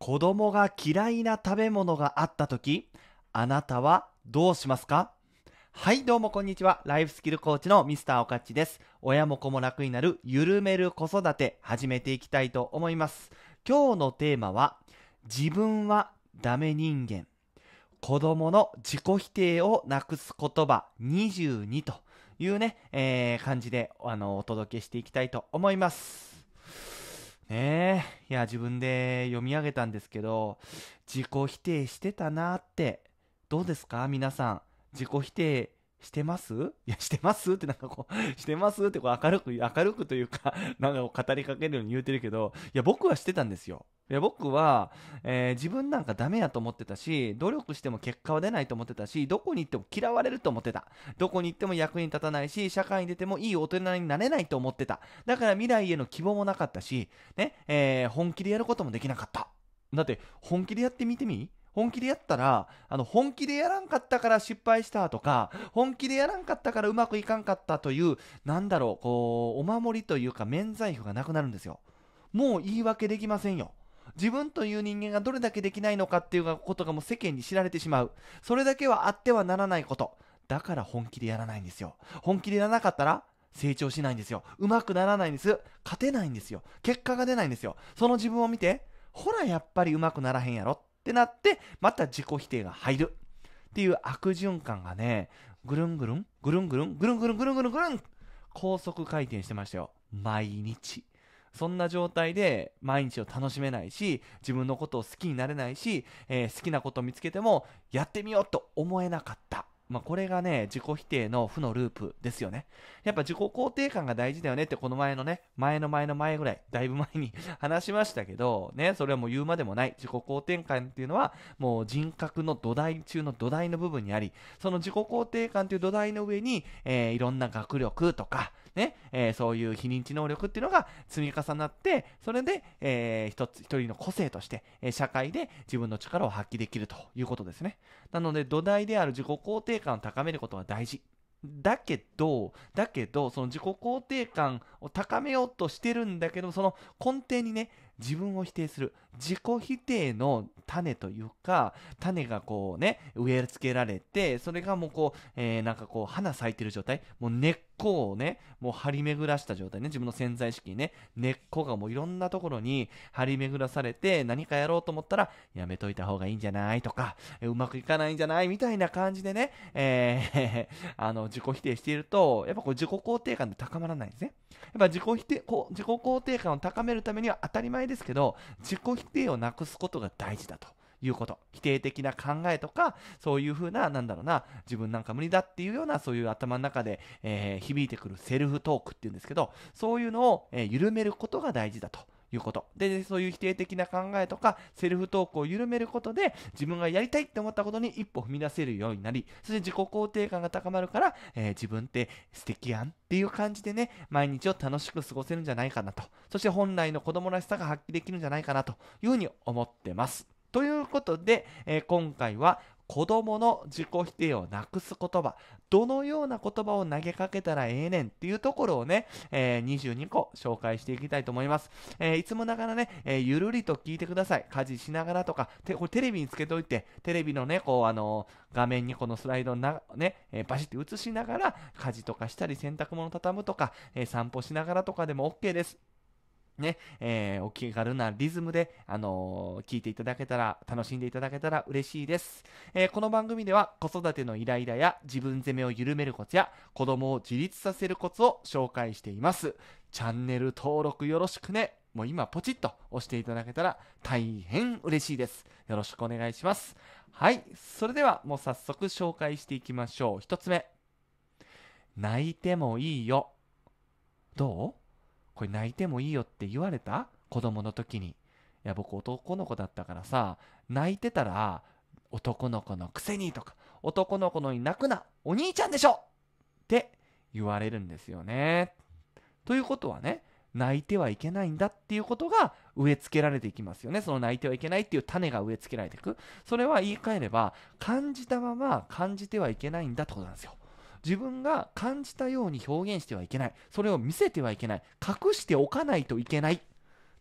子供が嫌いな食べ物があった時、あなたはどうしますかはい、どうもこんにちは。ライフスキルコーチのミスターおかっちです。親も子も楽になる、ゆるめる子育て、始めていきたいと思います。今日のテーマは、自分はダメ人間。子供の自己否定をなくす言葉22というね、えー、感じで、あの、お届けしていきたいと思います。え、いや、自分で読み上げたんですけど、自己否定してたなって、どうですか皆さん。自己否定してますいや、してますってなんかこう、してますってこう明るく、明るくというか、なんか語りかけるように言うてるけど、いや、僕はしてたんですよ。いや僕は、えー、自分なんかダメやと思ってたし、努力しても結果は出ないと思ってたし、どこに行っても嫌われると思ってた。どこに行っても役に立たないし、社会に出てもいい大人になれないと思ってた。だから未来への希望もなかったし、ね、えー、本気でやることもできなかった。だって、本気でやってみてみ本気でやったら、あの、本気でやらんかったから失敗したとか、本気でやらんかったからうまくいかんかったという、なんだろう、こう、お守りというか免罪符がなくなるんですよ。もう言い訳できませんよ。自分という人間がどれだけできないのかっていうことがもう世間に知られてしまうそれだけはあってはならないことだから本気でやらないんですよ本気でやらなかったら成長しないんですようまくならないんです勝てないんですよ結果が出ないんですよその自分を見てほらやっぱりうまくならへんやろってなってまた自己否定が入るっていう悪循環がねぐるんぐるんぐるんぐるんぐるんぐるんぐるんぐるんぐるん高速回転してましたよ毎日そんな状態で毎日を楽しめないし自分のことを好きになれないし、えー、好きなことを見つけてもやってみようと思えなかった。まあ、これがね、自己否定の負のループですよね。やっぱ自己肯定感が大事だよねって、この前のね、前の前の前ぐらい、だいぶ前に 話しましたけど、ね、それはもう言うまでもない。自己肯定感っていうのは、もう人格の土台中の土台の部分にあり、その自己肯定感っていう土台の上に、えー、いろんな学力とか、ね、えー、そういう非認知能力っていうのが積み重なって、それで、えー、一つ、一人の個性として、え社会で自分の力を発揮できるということですね。なので、土台である自己肯定感を高めることは大事。だけど、だけど、その自己肯定感を高めようとしてるんだけど、その根底にね、自分を否定する自己否定の種というか種がこうね植え付けられてそれがもうこう、えー、なんかこう花咲いてる状態もう根っこをね、もう張り巡らした状態ね、自分の潜在意識にね、根っこがもういろんなところに張り巡らされて、何かやろうと思ったら、やめといた方がいいんじゃないとか、うまくいかないんじゃないみたいな感じでね、えー あの、自己否定していると、やっぱこう自己肯定感で高まらないんですね。やっぱ自己否定、こ自己肯定感を高めるためには当たり前ですけど、自己否定をなくすことが大事だと。いうこと否定的な考えとかそういうふうななんだろうな自分なんか無理だっていうようなそういう頭の中で、えー、響いてくるセルフトークっていうんですけどそういうのを、えー、緩めることが大事だと。いうことでそういう否定的な考えとかセルフトークを緩めることで自分がやりたいって思ったことに一歩踏み出せるようになりそして自己肯定感が高まるから、えー、自分って素敵やんっていう感じでね毎日を楽しく過ごせるんじゃないかなとそして本来の子供らしさが発揮できるんじゃないかなというふうに思ってます。ということで、えー、今回は子供の自己否定をなくす言葉、どのような言葉を投げかけたらええねんっていうところをね、えー、22個紹介していきたいと思います。えー、いつもながらね、えー、ゆるりと聞いてください。家事しながらとか、てこれテレビにつけておいて、テレビのね、こう、あの画面にこのスライドをね、えバシッて映しながら、家事とかしたり、洗濯物畳むとか、え散歩しながらとかでも OK です。ね、えー、お気軽なリズムで、あのー、聞いていただけたら、楽しんでいただけたら嬉しいです。えー、この番組では、子育てのイライラや自分責めを緩めるコツや、子供を自立させるコツを紹介しています。チャンネル登録よろしくね。もう今ポチッと押していただけたら大変嬉しいです。よろしくお願いします。はい。それではもう早速紹介していきましょう。一つ目。泣いてもいいよ。どうこれ泣いてもいいよって言われた子供の時に。いや、僕男の子だったからさ、泣いてたら、男の子のくせにとか、男の子のに泣くな、お兄ちゃんでしょって言われるんですよね。ということはね、泣いてはいけないんだっていうことが植え付けられていきますよね。その泣いてはいけないっていう種が植え付けられていく。それは言い換えれば、感じたまま感じてはいけないんだってことなんですよ。自分が感じたように表現してはいけないそれを見せてはいけない隠しておかないといけない、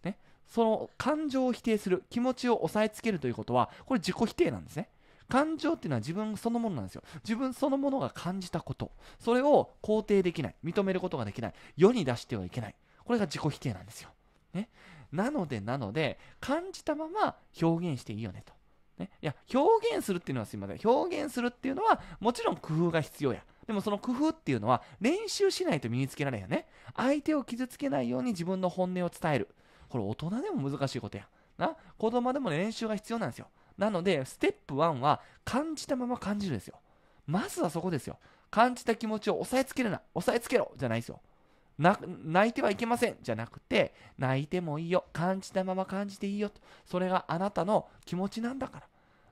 ね、その感情を否定する気持ちを抑えつけるということはこれ自己否定なんですね感情っていうのは自分そのものなんですよ。自分そのものが感じたこと。それを肯定できない。認めることができない。世に出してはいけない。これが自己否定なんですよ。ね。なので、なので、感じたまま表現していいよねと。ね。いや、表現するっていうのはすいません。表現するっていうのは、もちろん工夫が必要や。でもその工夫っていうのは練習しないと身につけられんよね。相手を傷つけないように自分の本音を伝える。これ大人でも難しいことや。な、子供でも練習が必要なんですよ。なので、ステップ1は感じたまま感じるですよ。まずはそこですよ。感じた気持ちを押さえつけるな、押さえつけろじゃないですよ。泣いてはいけませんじゃなくて、泣いてもいいよ、感じたまま感じていいよと、それがあなたの気持ちなんだから。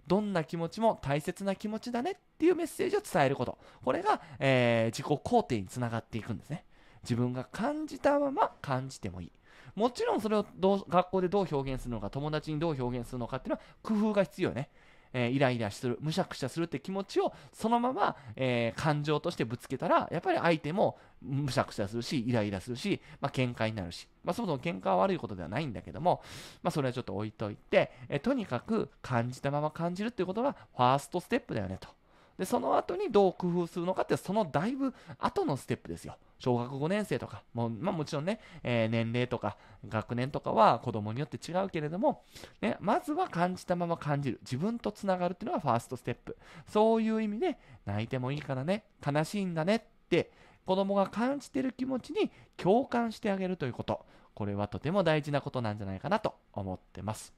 どんな気持ちも大切な気持ちだねっていうメッセージを伝えること。これが、えー、自己肯定につながっていくんですね。自分が感じたまま感じてもいい。もちろんそれをどう学校でどう表現するのか、友達にどう表現するのかっていうのは工夫が必要ね。えー、イライラするむしゃくしゃするって気持ちをそのまま、えー、感情としてぶつけたらやっぱり相手もむしゃくしゃするしイライラするし、まあ、喧嘩になるし、まあ、そもそも喧嘩は悪いことではないんだけども、まあ、それはちょっと置いといて、えー、とにかく感じたまま感じるっていうことがファーストステップだよねと。でその後にどう工夫するのかってそのだいぶ後のステップですよ小学5年生とかも,、まあ、もちろんね、えー、年齢とか学年とかは子供によって違うけれども、ね、まずは感じたまま感じる自分とつながるっていうのがファーストステップそういう意味で泣いてもいいからね悲しいんだねって子供が感じてる気持ちに共感してあげるということこれはとても大事なことなんじゃないかなと思ってます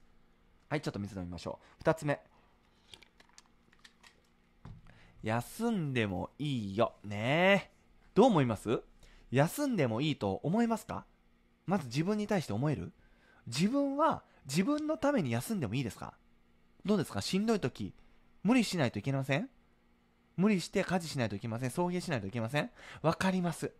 はいちょっと水飲みましょう2つ目休んでもいいよねどう思います休んでもいいと思いますかまず自分に対して思える自分は自分のために休んでもいいですかどうですかしんどい時、無理しないといけません無理して家事しないといけません送迎しないといけませんわかります。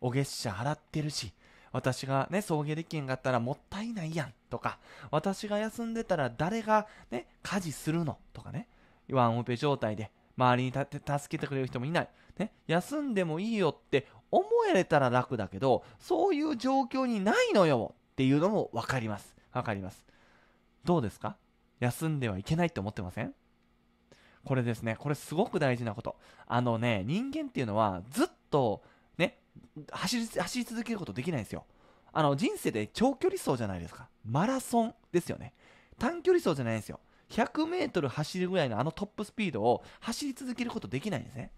お月謝払ってるし、私がね、送迎できんかったらもったいないやんとか、私が休んでたら誰がね、家事するのとかね、ワンオペ状態で周りにた助けてくれる人もいない、ね、休んでもいいよって思えれたら楽だけどそういう状況にないのよっていうのも分かります分かりますどうですか休んではいけないって思ってませんこれですねこれすごく大事なことあのね人間っていうのはずっとね走り走り続けることできないんですよあの人生で長距離走じゃないですかマラソンですよね短距離走じゃないんですよ 100m 走るぐらいのあのトップスピードを走り続けることできないんですね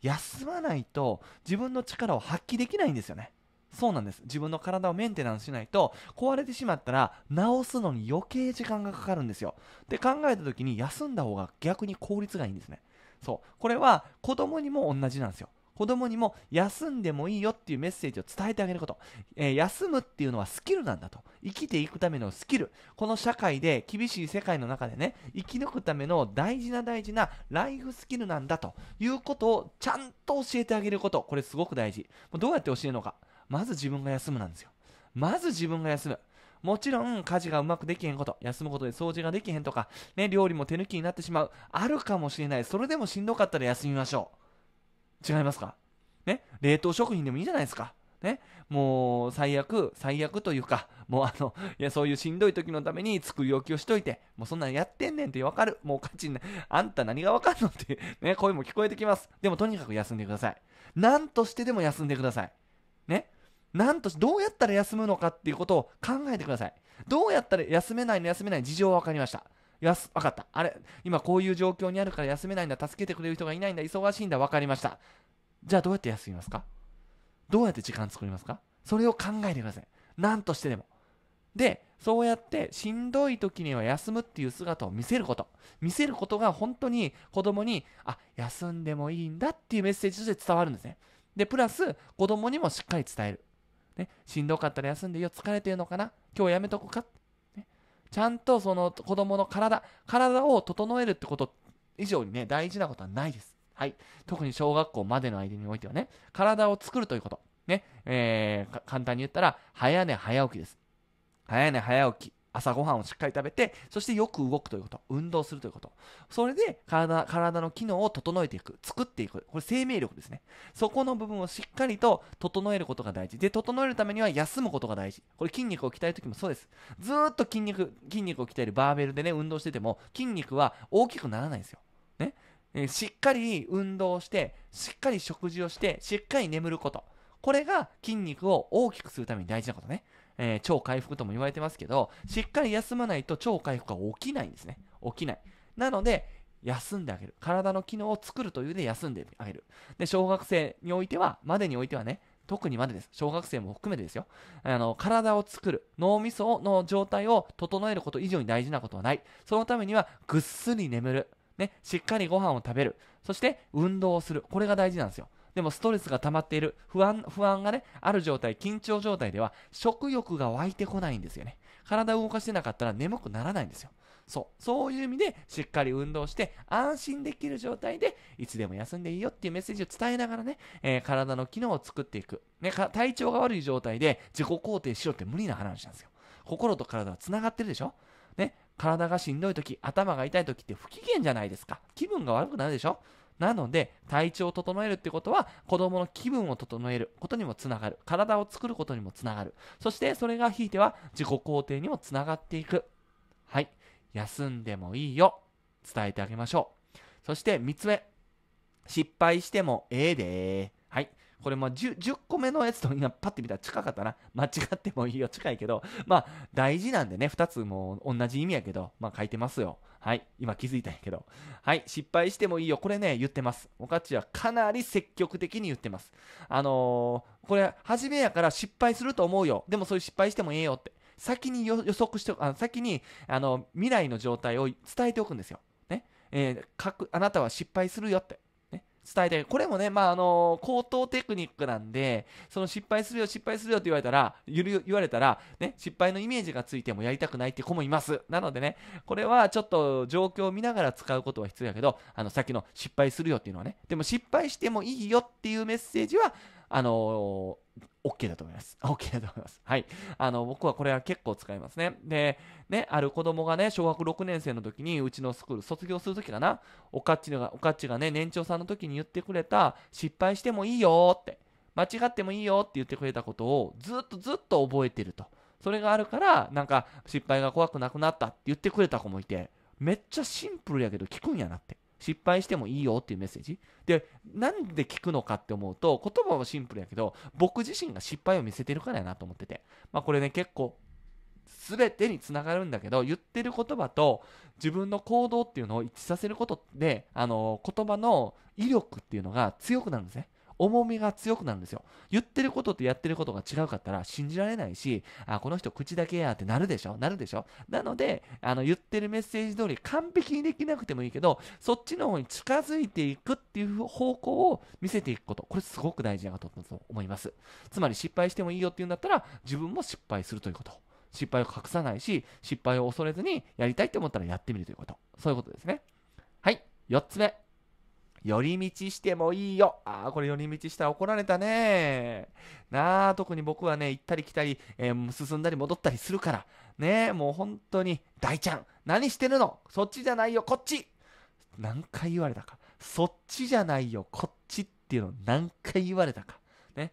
休まないと自分の力を発揮できないんですよねそうなんです自分の体をメンテナンスしないと壊れてしまったら治すのに余計時間がかかるんですよで考えた時に休んだ方が逆に効率がいいんですねそうこれは子供にも同じなんですよ子供にも休んでもいいよっていうメッセージを伝えてあげること、えー、休むっていうのはスキルなんだと生きていくためのスキルこの社会で厳しい世界の中でね生き抜くための大事な大事なライフスキルなんだということをちゃんと教えてあげることこれすごく大事どうやって教えるのかまず自分が休むなんですよまず自分が休むもちろん家事がうまくできへんこと、休むことで掃除ができへんとか、ね、料理も手抜きになってしまう、あるかもしれない。それでもしんどかったら休みましょう。違いますかね、冷凍食品でもいいじゃないですか。ね、もう最悪、最悪というか、もうあの、いや、そういうしんどい時のために作り置きをしといて、もうそんなのやってんねんってわかる。もう価値な、あんた何がわかんのって、ね、声も聞こえてきます。でもとにかく休んでください。何としてでも休んでください。ね。なんとし、どうやったら休むのかっていうことを考えてください。どうやったら休めないの休めない事情は分かりました。やす、分かった。あれ、今こういう状況にあるから休めないんだ。助けてくれる人がいないんだ。忙しいんだ。分かりました。じゃあどうやって休みますかどうやって時間作りますかそれを考えてください。何としてでも。で、そうやってしんどい時には休むっていう姿を見せること。見せることが本当に子供に、あ、休んでもいいんだっていうメッセージとして伝わるんですね。で、プラス子供にもしっかり伝える。ね、しんどかったら休んでいいよ、疲れてるのかな今日やめとこか、ね、ちゃんとその子供の体、体を整えるってこと以上にね、大事なことはないです。はい。特に小学校までの間においてはね、体を作るということ。ね、えー、簡単に言ったら、早寝早起きです。早寝早起き。朝ごはんをしっかり食べて、そしてよく動くということ、運動するということ。それで体、体の機能を整えていく、作っていく。これ生命力ですね。そこの部分をしっかりと整えることが大事。で、整えるためには休むことが大事。これ筋肉を鍛えるときもそうです。ずっと筋肉、筋肉を鍛えるバーベルでね、運動してても、筋肉は大きくならないんですよ。えー、しっかり運動して、しっかり食事をして、しっかり眠ること。これが筋肉を大きくするために大事なことね。えー、腸回復とも言われてますけど、しっかり休まないと腸回復が起きないんですね。起きない。なので、休んであげる。体の機能を作るというので休んであげる。で、小学生においては、までにおいてはね、特にまでです。小学生も含めてですよ。あの、体を作る。脳みその状態を整えること以上に大事なことはない。そのためには、ぐっすり眠る。ね、しっかりご飯を食べる。そして、運動をする。これが大事なんですよ。でもストレスが溜まっている、不安、不安がね、ある状態、緊張状態では、食欲が湧いてこないんですよね。体を動かしてなかったら眠くならないんですよ。そう。そういう意味で、しっかり運動して、安心できる状態で、いつでも休んでいいよっていうメッセージを伝えながらね、えー、体の機能を作っていく。ね、体調が悪い状態で自己肯定しろって無理な話なんですよ。心と体はつながってるでしょね、体がしんどい時、頭が痛い時って不機嫌じゃないですか。気分が悪くなるでしょなので、体調を整えるってことは、子供の気分を整えることにもつながる。体を作ることにもつながる。そして、それがひいては自己肯定にもつながっていく。はい。休んでもいいよ。伝えてあげましょう。そして、3つ目。失敗してもええでこれまあ 10, 10個目のやつと今パッて見たら近かったな。間違ってもいいよ。近いけど。まあ大事なんでね、2つも同じ意味やけど、まあ書いてますよ。はい。今気づいたんやけど。はい。失敗してもいいよ。これね、言ってます。おかちはかなり積極的に言ってます。あのー、これ、初めやから失敗すると思うよ。でもそういう失敗してもええよって。先に予測してあ先に、あの、未来の状態を伝えておくんですよ。ね。えー、かくあなたは失敗するよって。伝えてこれもね、まあ、あの口頭テクニックなんでその失敗するよ失敗するよって言われたら言われたら、ね、失敗のイメージがついてもやりたくないって子もいますなのでねこれはちょっと状況を見ながら使うことは必要やけどあのさっきの失敗するよっていうのはねでも失敗してもいいよっていうメッセージはあの OK だと思います。OK だと思います。はい。あの、僕はこれは結構使いますね。で、ね、ある子供がね、小学6年生の時に、うちのスクール卒業する時かな、おかっちが、おかっちがね、年長さんの時に言ってくれた、失敗してもいいよって、間違ってもいいよって言ってくれたことを、ずっとずっと覚えてると。それがあるから、なんか、失敗が怖くなくなったって言ってくれた子もいて、めっちゃシンプルやけど、効くんやなって。失敗してもいいよっていうメッセージでなんで聞くのかって思うと言葉はシンプルやけど僕自身が失敗を見せてるからやなと思っててまあこれね結構全てにつながるんだけど言ってる言葉と自分の行動っていうのを一致させることであの言葉の威力っていうのが強くなるんですね重みが強くなるんですよ。言ってることとやってることが違うかったら信じられないし、あ、この人口だけやってなるでしょなるでしょなので、あの、言ってるメッセージ通り完璧にできなくてもいいけど、そっちの方に近づいていくっていう方向を見せていくこと。これすごく大事なことだと思います。つまり失敗してもいいよっていうんだったら、自分も失敗するということ。失敗を隠さないし、失敗を恐れずにやりたいって思ったらやってみるということ。そういうことですね。はい。4つ目。寄り道してもいいよ。ああ、これ寄り道したら怒られたね。なあ、特に僕はね、行ったり来たり、えー、進んだり戻ったりするから。ねもう本当に、大ちゃん、何してるのそっちじゃないよ、こっち何回言われたか。そっちじゃないよ、こっちっていうの何回言われたか。ね。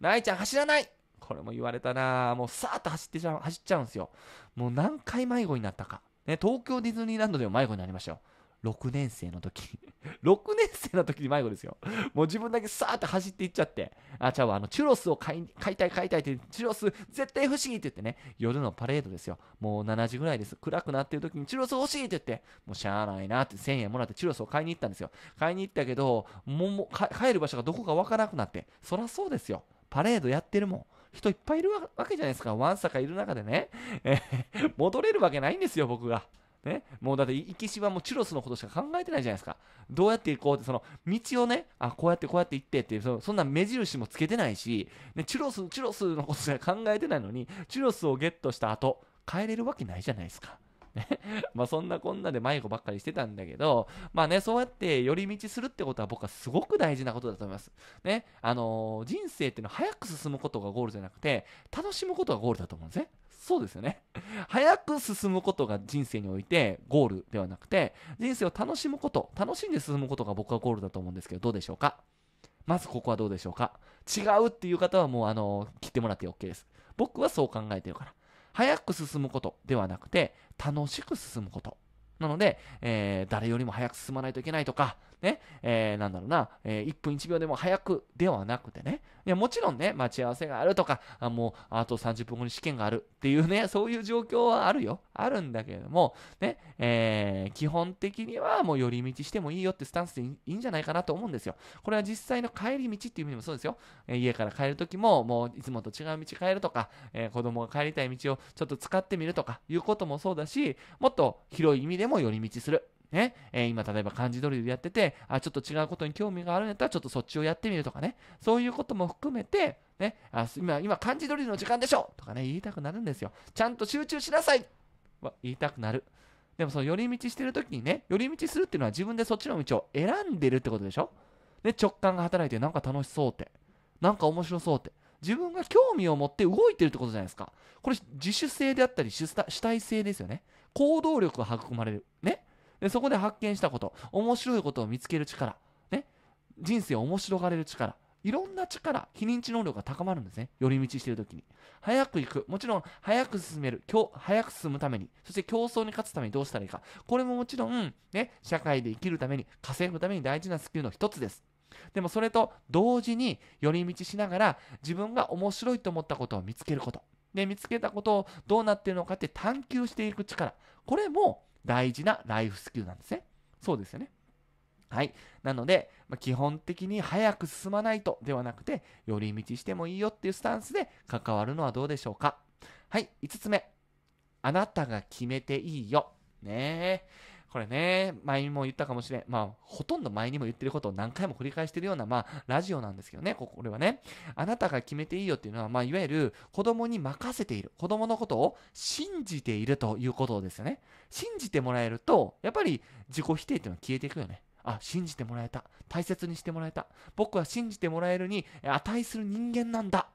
大ちゃん走らないこれも言われたなもうさーっと走ってちゃ走っちゃうんですよ。もう何回迷子になったか。ね、東京ディズニーランドでも迷子になりましたよ。6年生の時6年生の時に迷子ですよもう自分だけさーって走っていっちゃって、あ、ちゃうわ、あの、チュロスを買い買いたい買いたいって、チュロス絶対欲しいって言ってね、夜のパレードですよ。もう7時ぐらいです。暗くなってる時にチュロス欲しいって言って、もうしゃあないなって1000円もらってチュロスを買いに行ったんですよ。買いに行ったけど、もう帰る場所がどこかわからなくなって、そらそうですよ。パレードやってるもん。人いっぱいいるわけじゃないですか。ワンサカいる中でね、戻れるわけないんですよ、僕が。ね、もうだって行きしはもうチュロスのことしか考えてないじゃないですか。どうやって行こうって、その道をね、あ、こうやってこうやって行ってってそ、そんな目印もつけてないし、ね、チュロス、チュロスのことしか考えてないのに、チュロスをゲットした後、帰れるわけないじゃないですか。まあそんなこんなで迷子ばっかりしてたんだけど、まあね、そうやって寄り道するってことは僕はすごく大事なことだと思います。ね、あのー、人生っていうのは早く進むことがゴールじゃなくて、楽しむことがゴールだと思うんですね。そうですよね。早く進むことが人生においてゴールではなくて、人生を楽しむこと、楽しんで進むことが僕はゴールだと思うんですけど、どうでしょうかまずここはどうでしょうか違うっていう方はもう、あの、切ってもらって OK です。僕はそう考えてるから。早く進むことではなくて、楽しく進むこと。なので、えー、誰よりも早く進まないといけないとか、ね、えー、なんだろうな、えー、1分1秒でも早くではなくてね、いやもちろんね、待ち合わせがあるとか、あもうあと30分後に試験があるっていうね、そういう状況はあるよ。あるんだけれども、ね、えー、基本的にはもう寄り道してもいいよってスタンスでいいんじゃないかなと思うんですよ。これは実際の帰り道っていう意味でもそうですよ。え家から帰るときも、もういつもと違う道変えるとか、え子供が帰りたい道をちょっと使ってみるとかいうこともそうだし、もっと広い意味でも寄り道する。ね、えー、今例えば漢字ドリルやってて、あ、ちょっと違うことに興味があるんやったら、ちょっとそっちをやってみるとかね、そういうことも含めて、ね、あ今、今漢字ドリルの時間でしょとかね、言いたくなるんですよ。ちゃんと集中しなさいは言いたくなる。でもその寄り道してる時にね、寄り道するっていうのは自分でそっちの道を選んでるってことでしょで、直感が働いてなんか楽しそうって、なんか面白そうって、自分が興味を持って動いてるってことじゃないですか。これ自主性であったり主体性ですよね。行動力が育まれる。ね。でそこで発見したこと面白いことを見つける力、ね、人生を面白がれる力いろんな力、非認知能力が高まるんですね。寄り道しているときに。早く行く。もちろん、早く進める。早く進むために。そして競争に勝つためにどうしたらいいか。これももちろん、ね、社会で生きるために、稼ぐために大事なスキルの一つです。でもそれと同時に寄り道しながら自分が面白いと思ったことを見つけること。で、見つけたことをどうなっているのかって探求していく力。これも大事なライフスキルなんですね。そうですよね。はい。なので、まあ、基本的に早く進まないとではなくて、寄り道してもいいよっていうスタンスで関わるのはどうでしょうか。はい。5つ目。あなたが決めていいよ。ねえ。これね、前にも言ったかもしれん。まあ、ほとんど前にも言ってることを何回も繰り返してるような、まあ、ラジオなんですけどね、これはね。あなたが決めていいよっていうのは、まあ、いわゆる子供に任せている。子供のことを信じているということですよね。信じてもらえると、やっぱり自己否定っていうのは消えていくよね。あ、信じてもらえた。大切にしてもらえた。僕は信じてもらえるに値する人間なんだ。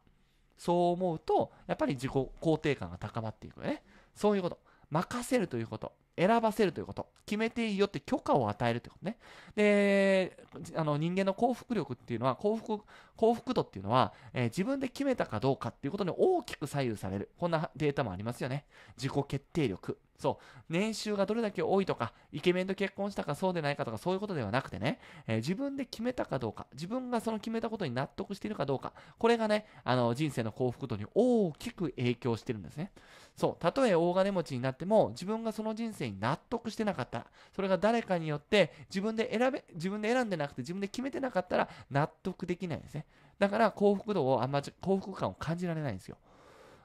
そう思うと、やっぱり自己肯定感が高まっていくよね。そういうこと。任せるということ。選ばせるということ。決めていいよって許可を与えるということね。で、あの人間の幸福力っていうのは、幸福、幸福度っていうのは、えー、自分で決めたかどうかっていうことに大きく左右される。こんなデータもありますよね。自己決定力。そう。年収がどれだけ多いとか、イケメンと結婚したかそうでないかとかそういうことではなくてね、えー、自分で決めたかどうか、自分がその決めたことに納得しているかどうか、これがね、あの人生の幸福度に大きく影響してるんですね。そう、たとえ大金持ちになっても、自分がその人生に納得してなかった。それが誰かによって、自分で選べ、自分で選んでなくて、自分で決めてなかったら、納得できないですね。だから、幸福度をあんま、幸福感を感じられないんですよ。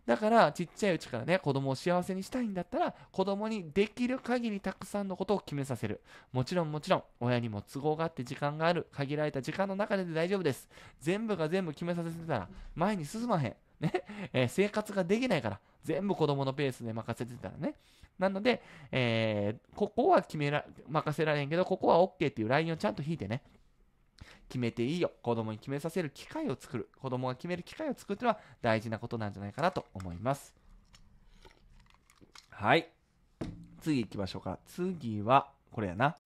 だからちっちゃいうちからね子供を幸せにしたいんだったら子供にできる限りたくさんのことを決めさせるもちろんもちろん親にも都合があって時間がある限られた時間の中でで大丈夫です全部が全部決めさせてたら前に進まへんね、えー、生活ができないから全部子供のペースで任せてたらねなので、えー、ここは決めら任せられんけどここは OK っていうラインをちゃんと引いてね決めていいよ子供に決めさせる機会を作る子供が決める機会を作るというのは大事なことなんじゃないかなと思いますはい次行きましょうか次はこれやな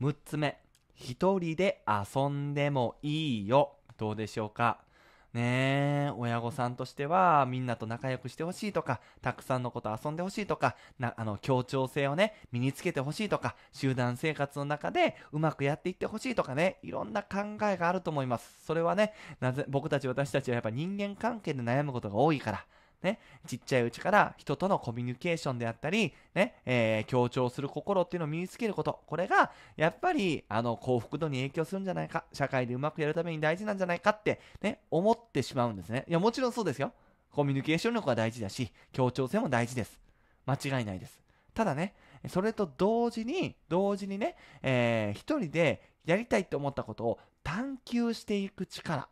6つ目一人で遊んでもいいよどうでしょうかねえ、親御さんとしては、みんなと仲良くしてほしいとか、たくさんのこと遊んでほしいとか、な、あの、協調性をね、身につけてほしいとか、集団生活の中でうまくやっていってほしいとかね、いろんな考えがあると思います。それはね、なぜ、僕たち私たちはやっぱ人間関係で悩むことが多いから、ね、ちっちゃいうちから人とのコミュニケーションであったり、ね、えー、協調する心っていうのを身につけること、これが、やっぱり、あの、幸福度に影響するんじゃないか、社会でうまくやるために大事なんじゃないかって、ね、思ってしまうんですね。いや、もちろんそうですよ。コミュニケーション力は大事だし、協調性も大事です。間違いないです。ただね、それと同時に、同時にね、えー、一人でやりたいって思ったことを探求していく力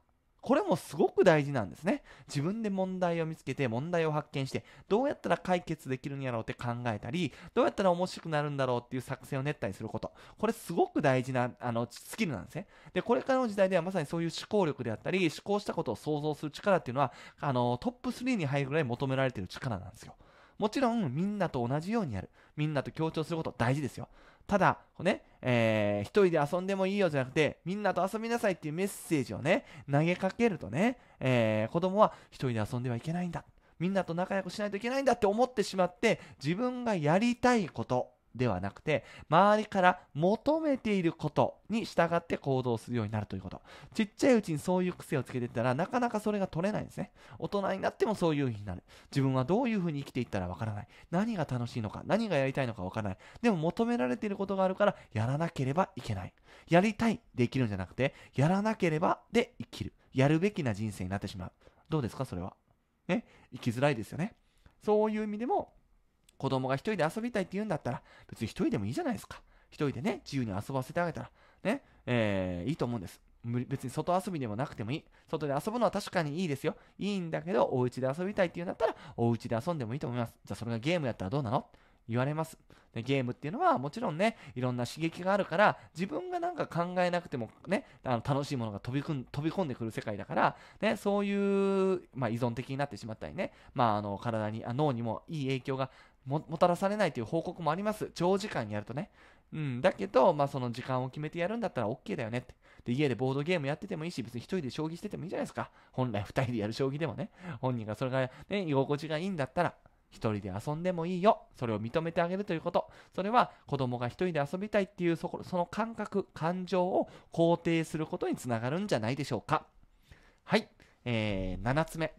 これもすごく大事なんですね。自分で問題を見つけて、問題を発見して、どうやったら解決できるんやろうって考えたり、どうやったら面白くなるんだろうっていう作戦を練ったりすること。これすごく大事な、あの、スキルなんですね。で、これからの時代ではまさにそういう思考力であったり、思考したことを想像する力っていうのは、あの、トップ3に入るぐらい求められてる力なんですよ。もちろん、みんなと同じようにやる。みんなと協調すること大事ですよ。ただ、ね、えー、一人で遊んでもいいよじゃなくて、みんなと遊びなさいっていうメッセージをね、投げかけるとね、えー、子供は一人で遊んではいけないんだ。みんなと仲良くしないといけないんだって思ってしまって、自分がやりたいことではなくて、周りから求めていることに従って行動するようになるということ。ちっちゃいうちにそういう癖をつけてたら、なかなかそれが取れないんですね。大人になってもそういう風になる。自分はどういう風に生きていったらわからない。何が楽しいのか、何がやりたいのかわからない。でも求められていることがあるから、やらなければいけない。やりたいで生きるんじゃなくて、やらなければで生きる。やるべきな人生になってしまう。どうですか、それは。ね、生きづらいですよね。そういう意味でも、子供が一人で遊びたいって言うんだったら、別に一人でもいいじゃないですか。一人でね、自由に遊ばせてあげたら、ね、えー、いいと思うんです。別に外遊びでもなくてもいい。外で遊ぶのは確かにいいですよ。いいんだけど、お家で遊びたいっていうんだったら、お家で遊んでもいいと思います。じゃあそれがゲームやったらどうなの言われます。でゲームっていうのはもちろんね、いろんな刺激があるから、自分がなんか考えなくてもね、あの楽しいものが飛びくん飛び込んでくる世界だから、ね、そういう、まあ、依存的になってしまったりね、まあ、あの体にあ、脳にもいい影響がもたらされないという報告もあります長時間やるとねうんだけど、まあ、その時間を決めてやるんだったら OK だよねってで家でボードゲームやっててもいいし別に1人で将棋しててもいいじゃないですか本来2人でやる将棋でもね本人がそれが、ね、居心地がいいんだったら1人で遊んでもいいよそれを認めてあげるということそれは子供が1人で遊びたいっていうそこその感覚感情を肯定することにつながるんじゃないでしょうかはい、えー、7つ目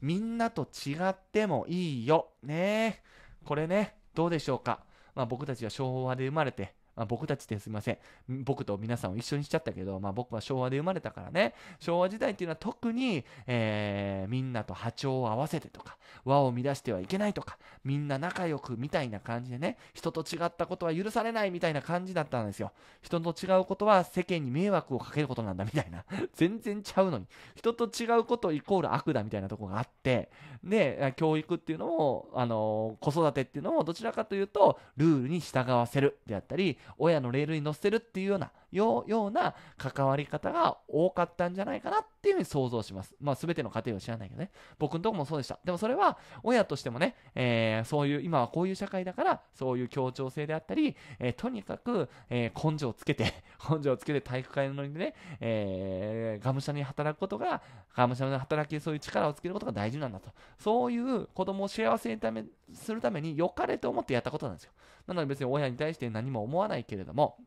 みんなと違ってもいいよねえこれね、どうでしょうか。まあ、僕たちは昭和で生まれて、まあ、僕たちってすいません。僕と皆さんを一緒にしちゃったけど、まあ、僕は昭和で生まれたからね、昭和時代っていうのは特に、えー、みんなと波長を合わせてとか、和を乱してはいけないとか、みんな仲良くみたいな感じでね、人と違ったことは許されないみたいな感じだったんですよ。人と違うことは世間に迷惑をかけることなんだみたいな。全然ちゃうのに。人と違うことイコール悪だみたいなとこがあって、で、教育っていうのも、あの子育てっていうのもどちらかというと、ルールに従わせるであったり、親のレールに乗せるっていうような、ような関わり方が多かったんじゃないかなっていうふうに想像します。まあ、全ての家庭は知らないけどね。僕のとこもそうでした。でもそれは、親としてもね、えー、そういう、今はこういう社会だから、そういう協調性であったり、えー、とにかく、えー、根性をつけて、根性をつけて体育会のノリでね、えー、がむしゃらに働くことが、がむしゃらに働き、そういう力をつけることが大事なんだと。そういう子供を幸せにためするために良かれと思ってやったことなんですよ。なので別に親に対して何も思わないけれども、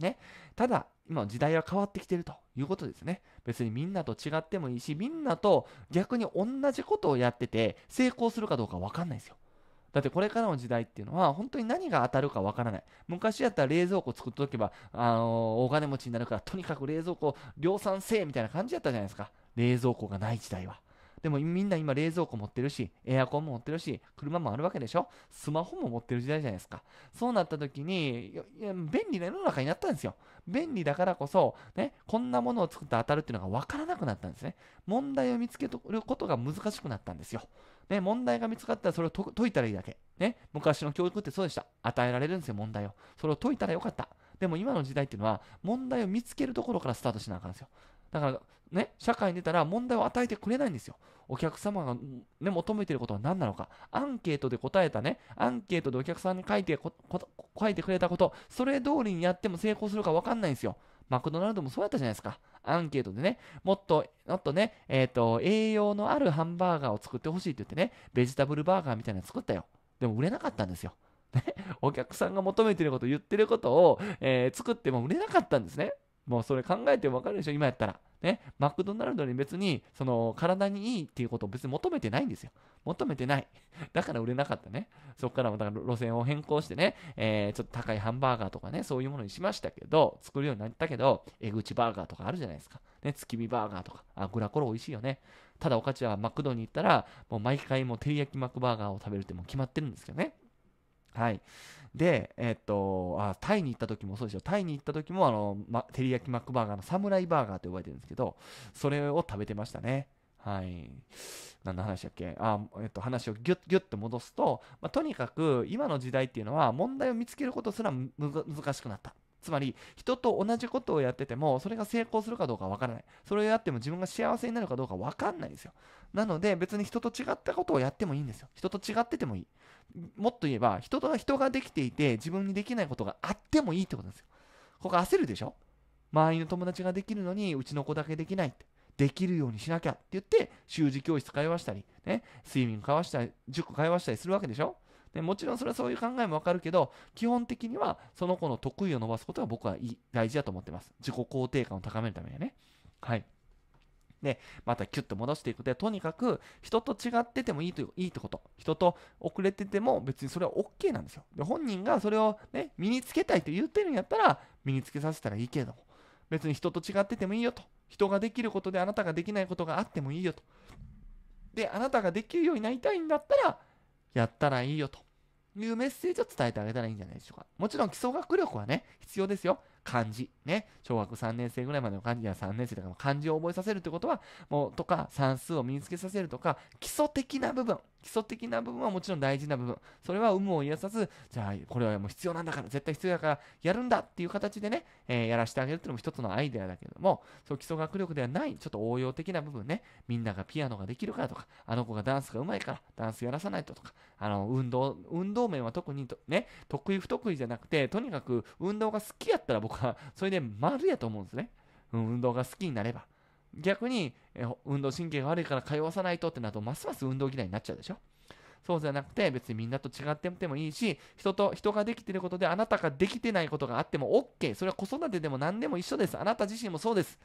ね、ただ、今時代は変わってきてるということですね。別にみんなと違ってもいいし、みんなと逆に同じことをやってて成功するかどうか分かんないですよ。だってこれからの時代っていうのは本当に何が当たるかわからない。昔やったら冷蔵庫作っとけば、あのー、お金持ちになるからとにかく冷蔵庫量産せえみたいな感じやったじゃないですか。冷蔵庫がない時代は。でもみんな今冷蔵庫持ってるし、エアコンも持ってるし、車もあるわけでしょスマホも持ってる時代じゃないですか。そうなった時に、便利な世の中になったんですよ。便利だからこそ、ね、こんなものを作って当たるっていうのが分からなくなったんですね。問題を見つけることが難しくなったんですよ。ね、問題が見つかったらそれを解いたらいいだけ。ね、昔の教育ってそうでした。与えられるんですよ、問題を。それを解いたらよかった。でも今の時代っていうのは、問題を見つけるところからスタートしなあかんですよ。だから、ね、社会に出たら問題を与えてくれないんですよ。お客様が、ね、求めていることは何なのか。アンケートで答えたね、アンケートでお客さんに書いて書いてくれたこと、それ通りにやっても成功するか分かんないんですよ。マクドナルドもそうやったじゃないですか。アンケートでね、もっと、もっとね、えっ、ー、と、栄養のあるハンバーガーを作ってほしいって言ってね、ベジタブルバーガーみたいなの作ったよ。でも売れなかったんですよ。ね、お客さんが求めてること、言ってることを、えー、作っても売れなかったんですね。もうそれ考えてもわかるでしょ、今やったら。ね、マクドナルドに別にその体にいいっていうことを別に求めてないんですよ。求めてない。だから売れなかったね。そこからまた路線を変更してね、えー、ちょっと高いハンバーガーとかね、そういうものにしましたけど、作るようになったけど、江口バーガーとかあるじゃないですか。ね、月見バーガーとか。あ、グラコロ美味しいよね。ただおかちはマクドに行ったら、もう毎回もう照り焼きマクバーガーを食べるってもう決まってるんですけどね。はい。で、えっと、あ、タイに行った時もそうでしょ。タイに行った時も、あの、ま、照り焼きマックバーガーのサムライバーガーと呼ばれてるんですけど、それを食べてましたね。はい。何の話だっけあ、えっと、話をギュッギュッと戻すと、まとにかく今の時代っていうのは問題を見つけることすら難しくなった。つまり、人と同じことをやってても、それが成功するかどうかわからない。それをやっても自分が幸せになるかどうかわかんないんですよ。なので、別に人と違ったことをやってもいいんですよ。人と違っててもいい。もっと言えば人と人ができていて自分にできないことがあってもいいってことなんですよ。ここ焦るでしょ周りの友達ができるのにうちの子だけできないってできるようにしなきゃって言って習字教室通わしたり、ね、スイミング通わしたり塾通わしたりするわけでしょでもちろんそれはそういう考えもわかるけど基本的にはその子の得意を伸ばすことが僕はいい大事だと思ってます自己肯定感を高めるためにはねはいで、またキュッと戻していくで、とにかく人と違っててもいいといいってこと。人と遅れてても別にそれは OK なんですよ。で、本人がそれをね、身につけたいと言ってるんやったら、身につけさせたらいいけれども、別に人と違っててもいいよと。人ができることであなたができないことがあってもいいよと。で、あなたができるようになりたいんだったら、やったらいいよと。いうメッセージを伝えてあげたらいいんじゃないでしょうか。もちろん基礎学力はね、必要ですよ。漢字、ね、小学3年生ぐらいまでの漢字や3年生とかの漢字を覚えさせるってことは、もうとか算数を身につけさせるとか、基礎的な部分、基礎的な部分はもちろん大事な部分、それは有無を癒さず、じゃあこれはもう必要なんだから、絶対必要だから、やるんだっていう形でね、えー、やらせてあげるっていうのも一つのアイデアだけども、そう基礎学力ではない、ちょっと応用的な部分ね、みんながピアノができるからとか、あの子がダンスが上手いから、ダンスやらさないととか、あの、運動、運動面は特にね、得意不得意じゃなくて、とにかく運動が好きやったら僕は、それでで丸やと思うんですね。うん、運動が好きになれば。逆に、え運動神経が悪いから通わさないとってなると、ますます運動嫌いになっちゃうでしょ。そうじゃなくて、別にみんなと違ってもいいし、人と人ができてることで、あなたができてないことがあっても OK。それは子育てでも何でも一緒です。あなた自身もそうです。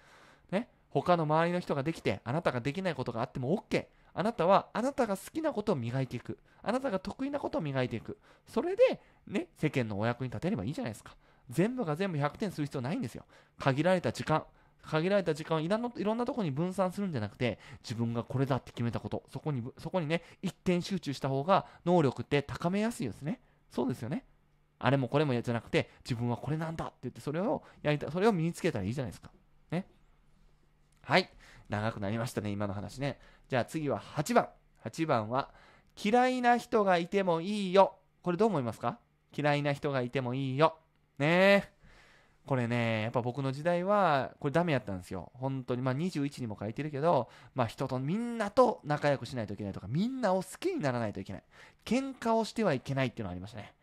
ね。他の周りの人ができて、あなたができないことがあっても OK。あなたは、あなたが好きなことを磨いていく。あなたが得意なことを磨いていく。それで、ね、世間のお役に立てればいいじゃないですか。全部が全部100点する必要ないんですよ。限られた時間。限られた時間をいろんなとこに分散するんじゃなくて自分がこれだって決めたことそこにそこにね一点集中した方が能力って高めやすいですねそうですよねあれもこれもじゃなくて自分はこれなんだって言ってそれをやりたそれを身につけたらいいじゃないですかねはい長くなりましたね今の話ねじゃあ次は8番8番は嫌いな人がいてもいいよこれどう思いますか嫌いな人がいてもいいよねこれね、やっぱ僕の時代は、これダメやったんですよ。本当に、まあ21にも書いてるけど、まあ人とみんなと仲良くしないといけないとか、みんなを好きにならないといけない。喧嘩をしてはいけないっていうのがありましたね。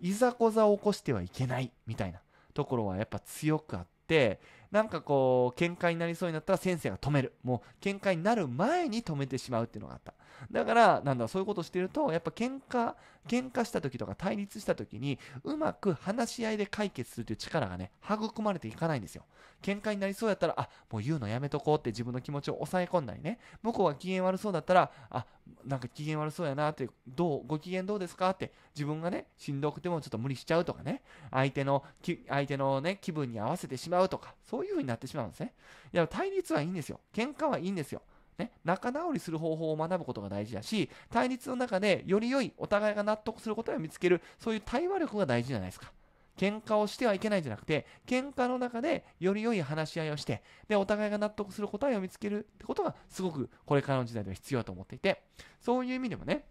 いざこざを起こしてはいけないみたいなところはやっぱ強くあって、なんかこう、喧嘩になりそうになったら先生が止める。もう喧嘩になる前に止めてしまうっていうのがあった。だからなんだそういうことしてるとやっぱ喧嘩喧嘩した時とか対立した時にうまく話し合いで解決するという力がね育まれていかないんですよ喧嘩になりそうやったらあもう言うのやめとこうって自分の気持ちを抑え込んだりね向こうが機嫌悪そうだったらあなんか機嫌悪そうやなってどうご機嫌どうですかって自分がねしんどくてもちょっと無理しちゃうとかね相手の相手のね気分に合わせてしまうとかそういう風になってしまうんですねいや対立はいいんですよ喧嘩はいいんですよね、仲直りする方法を学ぶことが大事だし、対立の中でより良いお互いが納得することを見つける、そういう対話力が大事じゃないですか。喧嘩をしてはいけないんじゃなくて、喧嘩の中でより良い話し合いをして、で、お互いが納得する答えを見つけるってことが、すごくこれからの時代では必要だと思っていて、そういう意味でもね、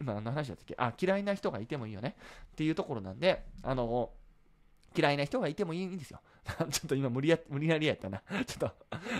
今何の話だったっけあ、嫌いな人がいてもいいよねっていうところなんで、あの、嫌いな人がいてもいいんですよ。ちょっと今無理や、無理やりやったな。ちょっ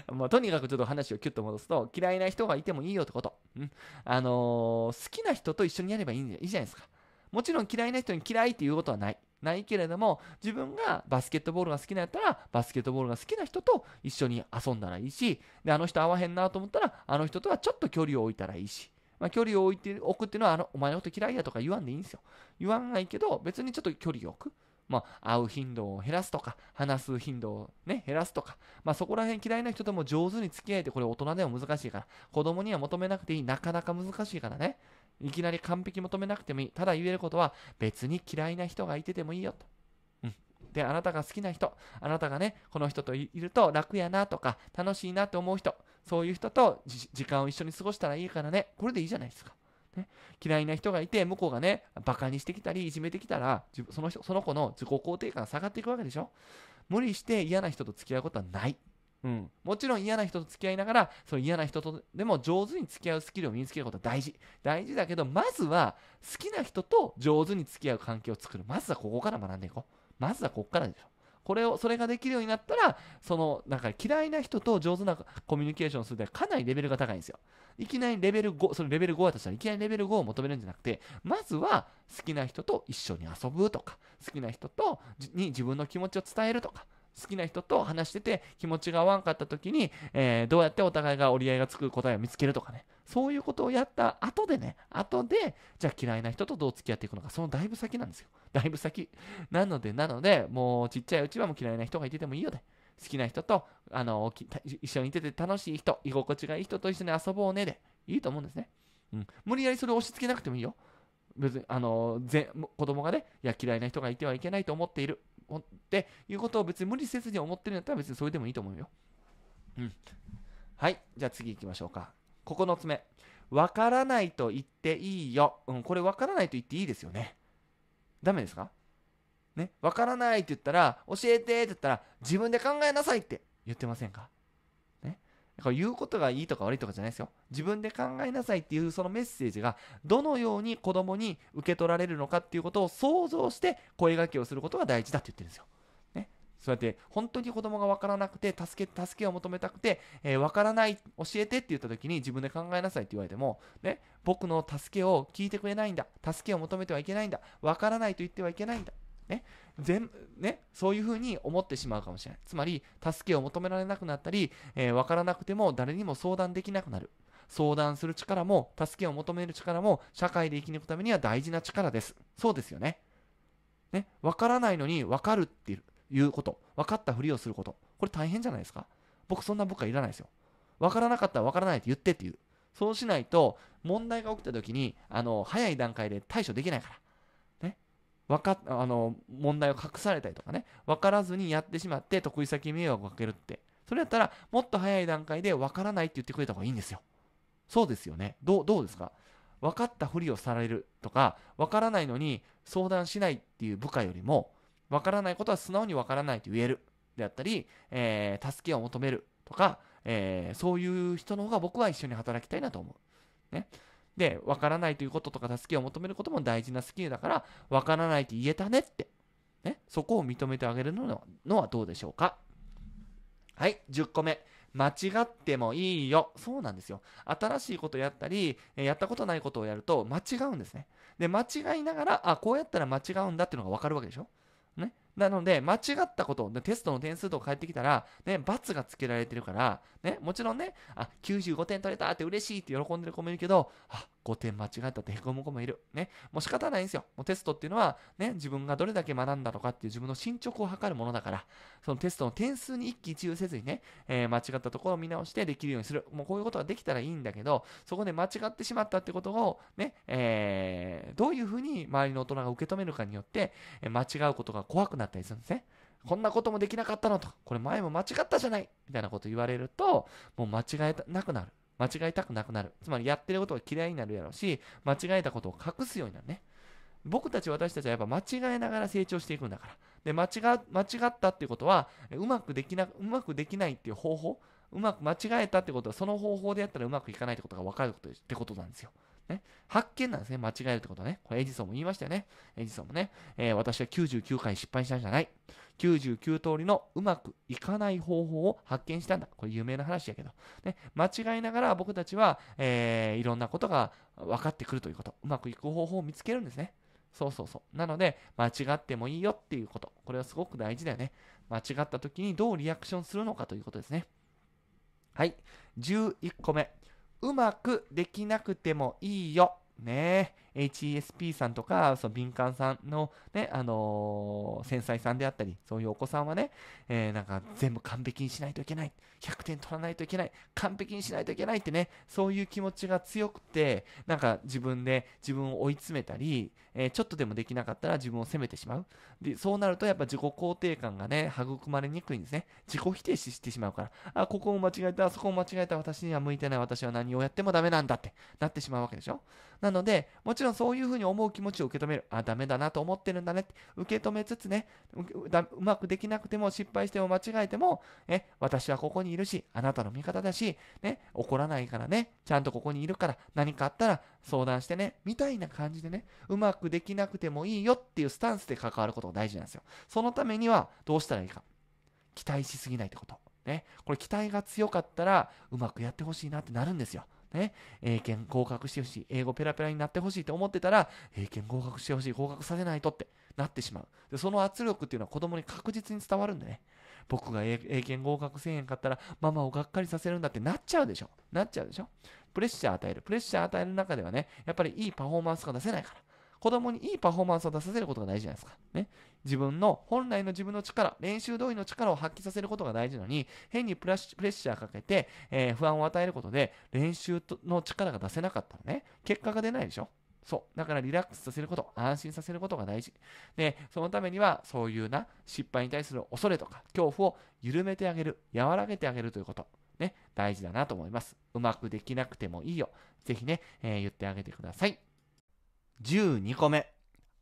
とまあ、とにかくちょっと話をキュッと戻すと、嫌いな人がいてもいいよってこと。うん。あのー、好きな人と一緒にやればいいんじゃいいじゃないですか。もちろん嫌いな人に嫌いっていうことはない。ないけれども、自分がバスケットボールが好きなやったら、バスケットボールが好きな人と一緒に遊んだらいいし、で、あの人合わへんなと思ったら、あの人とはちょっと距離を置いたらいいし。まあ、距離を置いておくっていうのは、あの、お前のこと嫌いやとか言わんでいいんですよ。言わないけど、別にちょっと距離を置く。まあ、会う頻度を減らすとか、話す頻度をね、減らすとか、まあ、そこら辺嫌いな人とも上手に付き合えて、これ大人では難しいから、子供には求めなくていい、なかなか難しいからね。いきなり完璧求めなくてもいい。ただ言えることは、別に嫌いな人がいててもいいよと。で、あなたが好きな人、あなたがね、この人といると楽やなとか、楽しいなって思う人、そういう人と時間を一緒に過ごしたらいいからね、これでいいじゃないですか。ね、嫌いな人がいて向こうがねバカにしてきたりいじめてきたらその人その子の自己肯定感が下がっていくわけでしょ無理して嫌な人と付き合うことはない、うん、もちろん嫌な人と付き合いながらその嫌な人とでも上手に付き合うスキルを身につけることは大事大事だけどまずは好きな人と上手に付き合う関係を作るまずはここから学んでいこうまずはここからでしょこれをそれができるようになったらそのなんか嫌いな人と上手なコミュニケーションするでかなりレベルが高いんですよいきなりレベル5そのレベル5だとしたらいきなりレベル5を求めるんじゃなくてまずは好きな人と一緒に遊ぶとか好きな人とに自分の気持ちを伝えるとか好きな人と話してて気持ちが合わんかった時に、えー、どうやってお互いが折り合いがつく答えを見つけるとかねそういうことをやった後でね後でじゃあ嫌いな人とどう付き合っていくのかそのだいぶ先なんですよだいぶ先なのでなのでもうちっちゃいうちはもう嫌いな人がいててもいいよね好きな人とあの一緒にいてて楽しい人居心地がいい人と一緒に遊ぼうねでいいと思うんですね、うん、無理やりそれを押し付けなくてもいいよ別にあの子供がねいや嫌いな人がいてはいけないと思っているっていうことを別に無理せずに思ってるんだったら別にそれでもいいと思うよ。うん。はい。じゃあ次行きましょうか。9つ目。わからないと言っていいよ。うん、これわからないと言っていいですよね。ダメですかね。わからないって言ったら、教えてって言ったら、自分で考えなさいって言ってませんか言うことがいいとか悪いとかじゃないですよ。自分で考えなさいっていうそのメッセージがどのように子供に受け取られるのかっていうことを想像して声掛けをすることが大事だって言ってるんですよ。ね、そうやって本当に子供が分からなくて助け助けを求めたくて、えー、分からない教えてって言った時に自分で考えなさいって言われても、ね、僕の助けを聞いてくれないんだ助けを求めてはいけないんだ分からないと言ってはいけないんだね全ね、そういうふうに思ってしまうかもしれない。つまり、助けを求められなくなったり、えー、分からなくても誰にも相談できなくなる。相談する力も、助けを求める力も、社会で生き抜くためには大事な力です。そうですよね。ね、分からないのに分かるっていうこと、分かったふりをすること、これ大変じゃないですか。僕、そんな部下いらないですよ。分からなかったら分からないって言ってっていう。そうしないと、問題が起きた時に、あの、早い段階で対処できないから。分かあの問題を隠されたりとかね、分からずにやってしまって得意先迷惑をかけるって。それだったら、もっと早い段階で分からないって言ってくれた方がいいんですよ。そうですよね。どうどうですか分かったふりをされるとか、分からないのに相談しないっていう部下よりも、分からないことは素直に分からないと言えるであったり、えー、助けを求めるとか、えー、そういう人の方が僕は一緒に働きたいなと思う。ね。で、わからないということとか助けを求めることも大事なスキルだから、わからないって言えたねって、ね、そこを認めてあげるのはどうでしょうか。はい、10個目。間違ってもいいよ。そうなんですよ。新しいことやったり、やったことないことをやると間違うんですね。で、間違いながら、あ、こうやったら間違うんだっていうのがわかるわけでしょ。なので、間違ったこと、テストの点数とか返ってきたら、ね、罰がつけられてるから、ね、もちろんね、あ、95点取れたって嬉しいって喜んでる子もいるけど、あ、5点間違えたってむ子もいる。ね。もう仕方ないんですよ。もうテストっていうのは、ね、自分がどれだけ学んだのかっていう自分の進捗を図るものだから、そのテストの点数に一喜一憂せずにね、えー、間違ったところを見直してできるようにする。もうこういうことができたらいいんだけど、そこで間違ってしまったってことを、ね、えー、どういうふうに周りの大人が受け止めるかによって、間違うことが怖くなったりするんですね。こんなこともできなかったのと、これ前も間違ったじゃないみたいなこと言われると、もう間違えなくなる。間違えたくなくなる。つまりやってることが嫌いになるやろうし、間違えたことを隠すようになるね。僕たち私たちはやっぱ間違えながら成長していくんだから。で、間違間違ったっていうことは、うまくできな、うまくできないっていう方法、うまく間違えたってことは、その方法でやったらうまくいかないってことが分かるってことなんですよ。ね、発見なんですね。間違えるってことはね。これエジソンも言いましたよね。エジソンもね、えー、私は99回失敗したんじゃない。99通りのうまくいかない方法を発見したんだ。これ有名な話やけど。ね、間違いながら僕たちは、えー、いろんなことが分かってくるということ。うまくいく方法を見つけるんですね。そうそうそう。なので、間違ってもいいよっていうこと。これはすごく大事だよね。間違った時にどうリアクションするのかということですね。はい。11個目。うまくできなくてもいいよ。ねえ。HESP さんとか、その敏感さんのね、あのー、繊細さんであったり、そういうお子さんはね、えー、なんか全部完璧にしないといけない。100点取らないといけない。完璧にしないといけないってね、そういう気持ちが強くて、なんか自分で自分を追い詰めたり、えー、ちょっとでもできなかったら自分を責めてしまう。で、そうなるとやっぱ自己肯定感がね、育まれにくいんですね。自己否定してしまうから、あ、ここを間違えた、あそこを間違えた、私には向いてない、私は何をやってもダメなんだってなってしまうわけでしょ。なので、もちろんそういうふうに思う気持ちを受け止める。あ、ダメだなと思ってるんだねって受け止めつつねう、うまくできなくても失敗しても間違えても、ね、私はここにいるし、あなたの味方だし、ね、怒らないからね、ちゃんとここにいるから何かあったら相談してね、みたいな感じでね、うまくできなくてもいいよっていうスタンスで関わることが大事なんですよ。そのためにはどうしたらいいか。期待しすぎないってこと。ね、これ期待が強かったらうまくやってほしいなってなるんですよ。ね、英検合格してほしい、英語ペラペラになってほしいと思ってたら、英検合格してほしい、合格させないとってなってしまう。で、その圧力っていうのは子供に確実に伝わるんでね。僕が英検合格せえへんかったら、ママをがっかりさせるんだってなっちゃうでしょ。なっちゃうでしょ。プレッシャー与える。プレッシャー与える中ではね、やっぱりいいパフォーマンスが出せないから。子供にいいパフォーマンスを出させることが大事じゃないですか。ね。自分の、本来の自分の力、練習通りの力を発揮させることが大事なのに、変にプラプレッシャーかけて、えー、不安を与えることで、練習の力が出せなかったらね、結果が出ないでしょ。そう。だからリラックスさせること、安心させることが大事。で、そのためには、そういうな、失敗に対する恐れとか、恐怖を緩めてあげる、和らげてあげるということ。ね、大事だなと思います。うまくできなくてもいいよ。ぜひね、えー、言ってあげてください。12個目。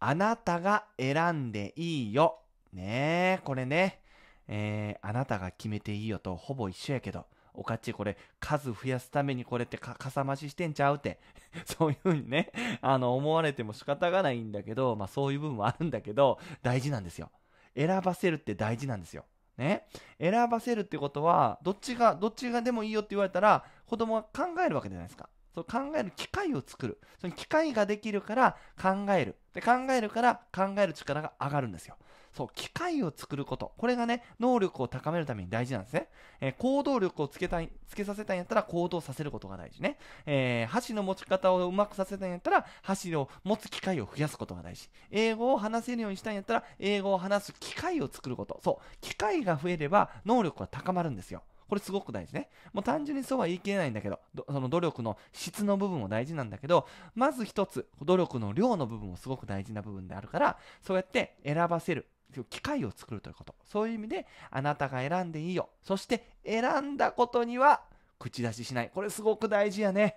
あなたが選んでいいよ。ねえ、これね。えー、あなたが決めていいよとほぼ一緒やけど。おかっちこれ数増やすためにこれってかかさ増ししてんちゃうって そういう風にねあの思われても仕方がないんだけどまあそういう部分はあるんだけど大事なんですよ選ばせるって大事なんですよね選ばせるってことはどっちがどっちがでもいいよって言われたら子供は考えるわけじゃないですかその考える機会を作る。その機会ができるから考える。で、考えるから考える力が上がるんですよ。そう、機会を作ること。これがね、能力を高めるために大事なんですね。えー、行動力をつけたい、つけさせたいんやったら行動させることが大事ね。えー、箸の持ち方をうまくさせたいんやったら、箸を持つ機会を増やすことが大事。英語を話せるようにしたいんやったら、英語を話す機会を作ること。そう、機会が増えれば能力は高まるんですよ。これすごく大事ね。もう単純にそうは言い切れないんだけど、どその努力の質の部分も大事なんだけど、まず一つ、努力の量の部分もすごく大事な部分であるから、そうやって選ばせる。機会を作るということ。そういう意味で、あなたが選んでいいよ。そして、選んだことには、口出ししない。これすごく大事やね。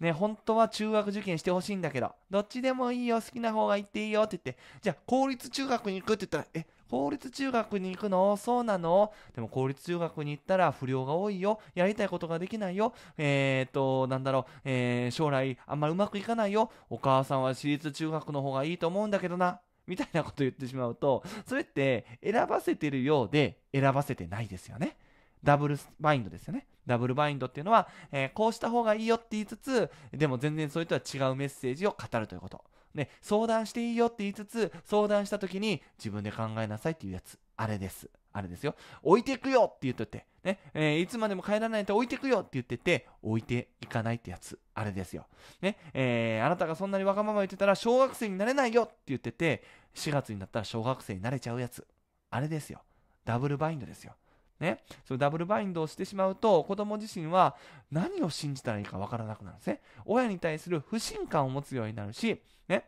ね、本当は中学受験してほしいんだけど、どっちでもいいよ、好きな方が行っていいよって言って、じゃあ公立中学に行くって言ったら、え、公立中学に行くのそうなのでも公立中学に行ったら不良が多いよ。やりたいことができないよ。えー、っと、なんだろう、えー、将来あんまうまくいかないよ。お母さんは私立中学の方がいいと思うんだけどな。みたいなこと言ってしまうと、それって選ばせてるようで選ばせてないですよね。ダブルバインドですよね。ダブルバインドっていうのは、えー、こうした方がいいよって言いつつ、でも全然それとは違うメッセージを語るということ。ね、相談していいよって言いつつ、相談した時に自分で考えなさいっていうやつ。あれです。あれですよ。置いていくよって言ってて、ね、えー、いつまでも帰らないと置いていくよって言ってて、置いていかないってやつ。あれですよ。ね、えー、あなたがそんなにわがまま言ってたら小学生になれないよって言ってて、4月になったら小学生になれちゃうやつ。あれですよ。ダブルバインドですよ。ね、そのダブルバインドをしてしまうと子供自身は何を信じたらいいかわからなくなるんですね。親に対する不信感を持つようになるし、ね、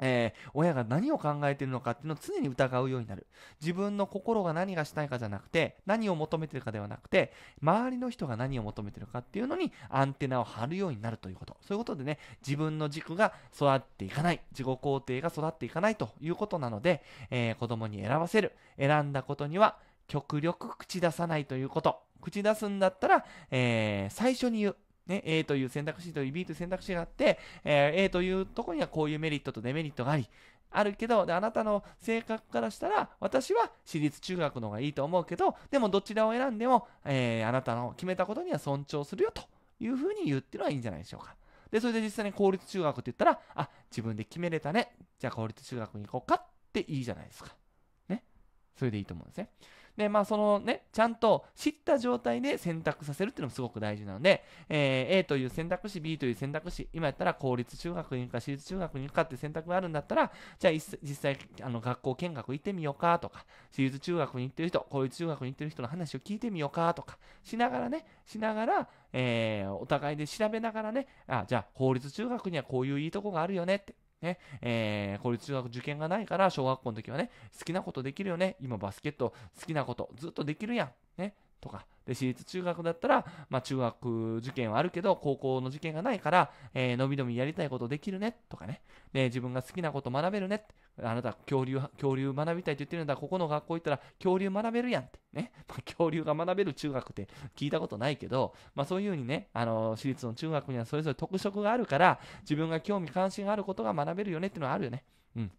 えー、親が何を考えているのかっていうのを常に疑うようになる。自分の心が何がしたいかじゃなくて、何を求めているかではなくて、周りの人が何を求めているかっていうのにアンテナを張るようになるということ。そういうことでね、自分の軸が育っていかない、自己肯定が育っていかないということなので、えー、子供に選ばせる、選んだことには、極力口出さないということ。口出すんだったら、えー、最初に言う。ね、A という選択肢と B という選択肢があって、えー、A というとこにはこういうメリットとデメリットがあり、あるけど、あなたの性格からしたら、私は私立中学の方がいいと思うけど、でもどちらを選んでも、えー、あなたの決めたことには尊重するよというふうに言ってのはいいんじゃないでしょうか。で、それで実際に公立中学って言ったら、あ、自分で決めれたね。じゃあ公立中学に行こうかっていいじゃないですか。ね。それでいいと思うんですね。で、まあ、そのね、ちゃんと知った状態で選択させるっていうのもすごく大事なので、えー、A という選択肢、B という選択肢、今やったら公立中学に行くか、私立中学に行くかっていう選択があるんだったら、じゃあ、実際、あの、学校見学行ってみようかとか、私立中学に行ってる人、公立中学に行ってる人の話を聞いてみようかとか、しながらね、しながら、えー、お互いで調べながらね、あ、じゃあ、公立中学にはこういういいとこがあるよねって、ね、えー、公立中学受験がないから、小学校の時はね、好きなことできるよね。今バスケット好きなことずっとできるやん。ね、とか、で私立中学だったら、まあ、中学受験はあるけど高校の受験がないから、えー、のびのびやりたいことできるねとかねで自分が好きなこと学べるねって。あなた恐竜恐竜学びたいって言ってるんだここの学校行ったら恐竜学べるやんってね、ま恐竜が学べる中学って聞いたことないけど、まあ、そういうふうにねあの私立の中学にはそれぞれ特色があるから自分が興味関心があることが学べるよねっていうのはあるよね。うん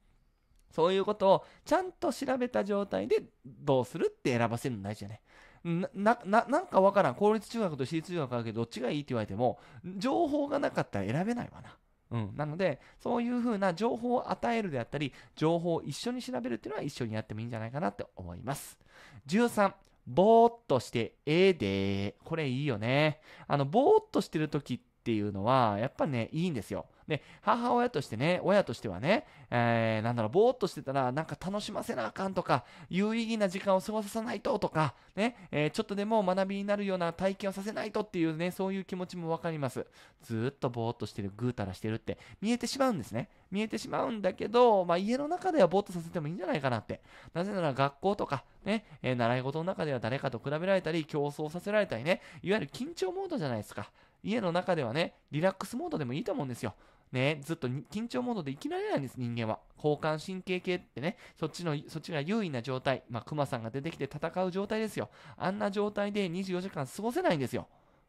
そういうことをちゃんと調べた状態でどうするって選ばせるの大事だね。なななんかわからん公立中学と私立中学だけどどっちがいいって言われても情報がなかったら選べないわな。うん、なので、そういうふうな情報を与えるであったり、情報を一緒に調べるっていうのは一緒にやってもいいんじゃないかなって思います。13、ぼーっとして、ええでー。これいいよね。あの、ぼーっとしてる時っていうのは、やっぱね、いいんですよ。で、母親としてね、親としてはね、えー、なんだろう、ぼーっとしてたら、なんか楽しませなあかんとか、有意義な時間を過ごさないととか、ね、えー、ちょっとでも学びになるような体験をさせないとっていうね、そういう気持ちもわかります。ずっとぼーっとしてる、ぐうたらしてるって見えてしまうんですね。見えてしまうんだけど、まあ、家の中ではぼーっとさせてもいいんじゃないかなって。なぜなら学校とか、ね、えー、習い事の中では誰かと比べられたり、競争させられたりね、いわゆる緊張モードじゃないですか。家の中ではね、リラックスモードでもいいと思うんですよ。ね、ずっと緊張モードで生きられないんです、人間は。交感神経系ってね、そっちの、そっちが優位な状態、まあ、クマさんが出てきて戦う状態ですよ。あんな状態で24時間過ごせないんですよ。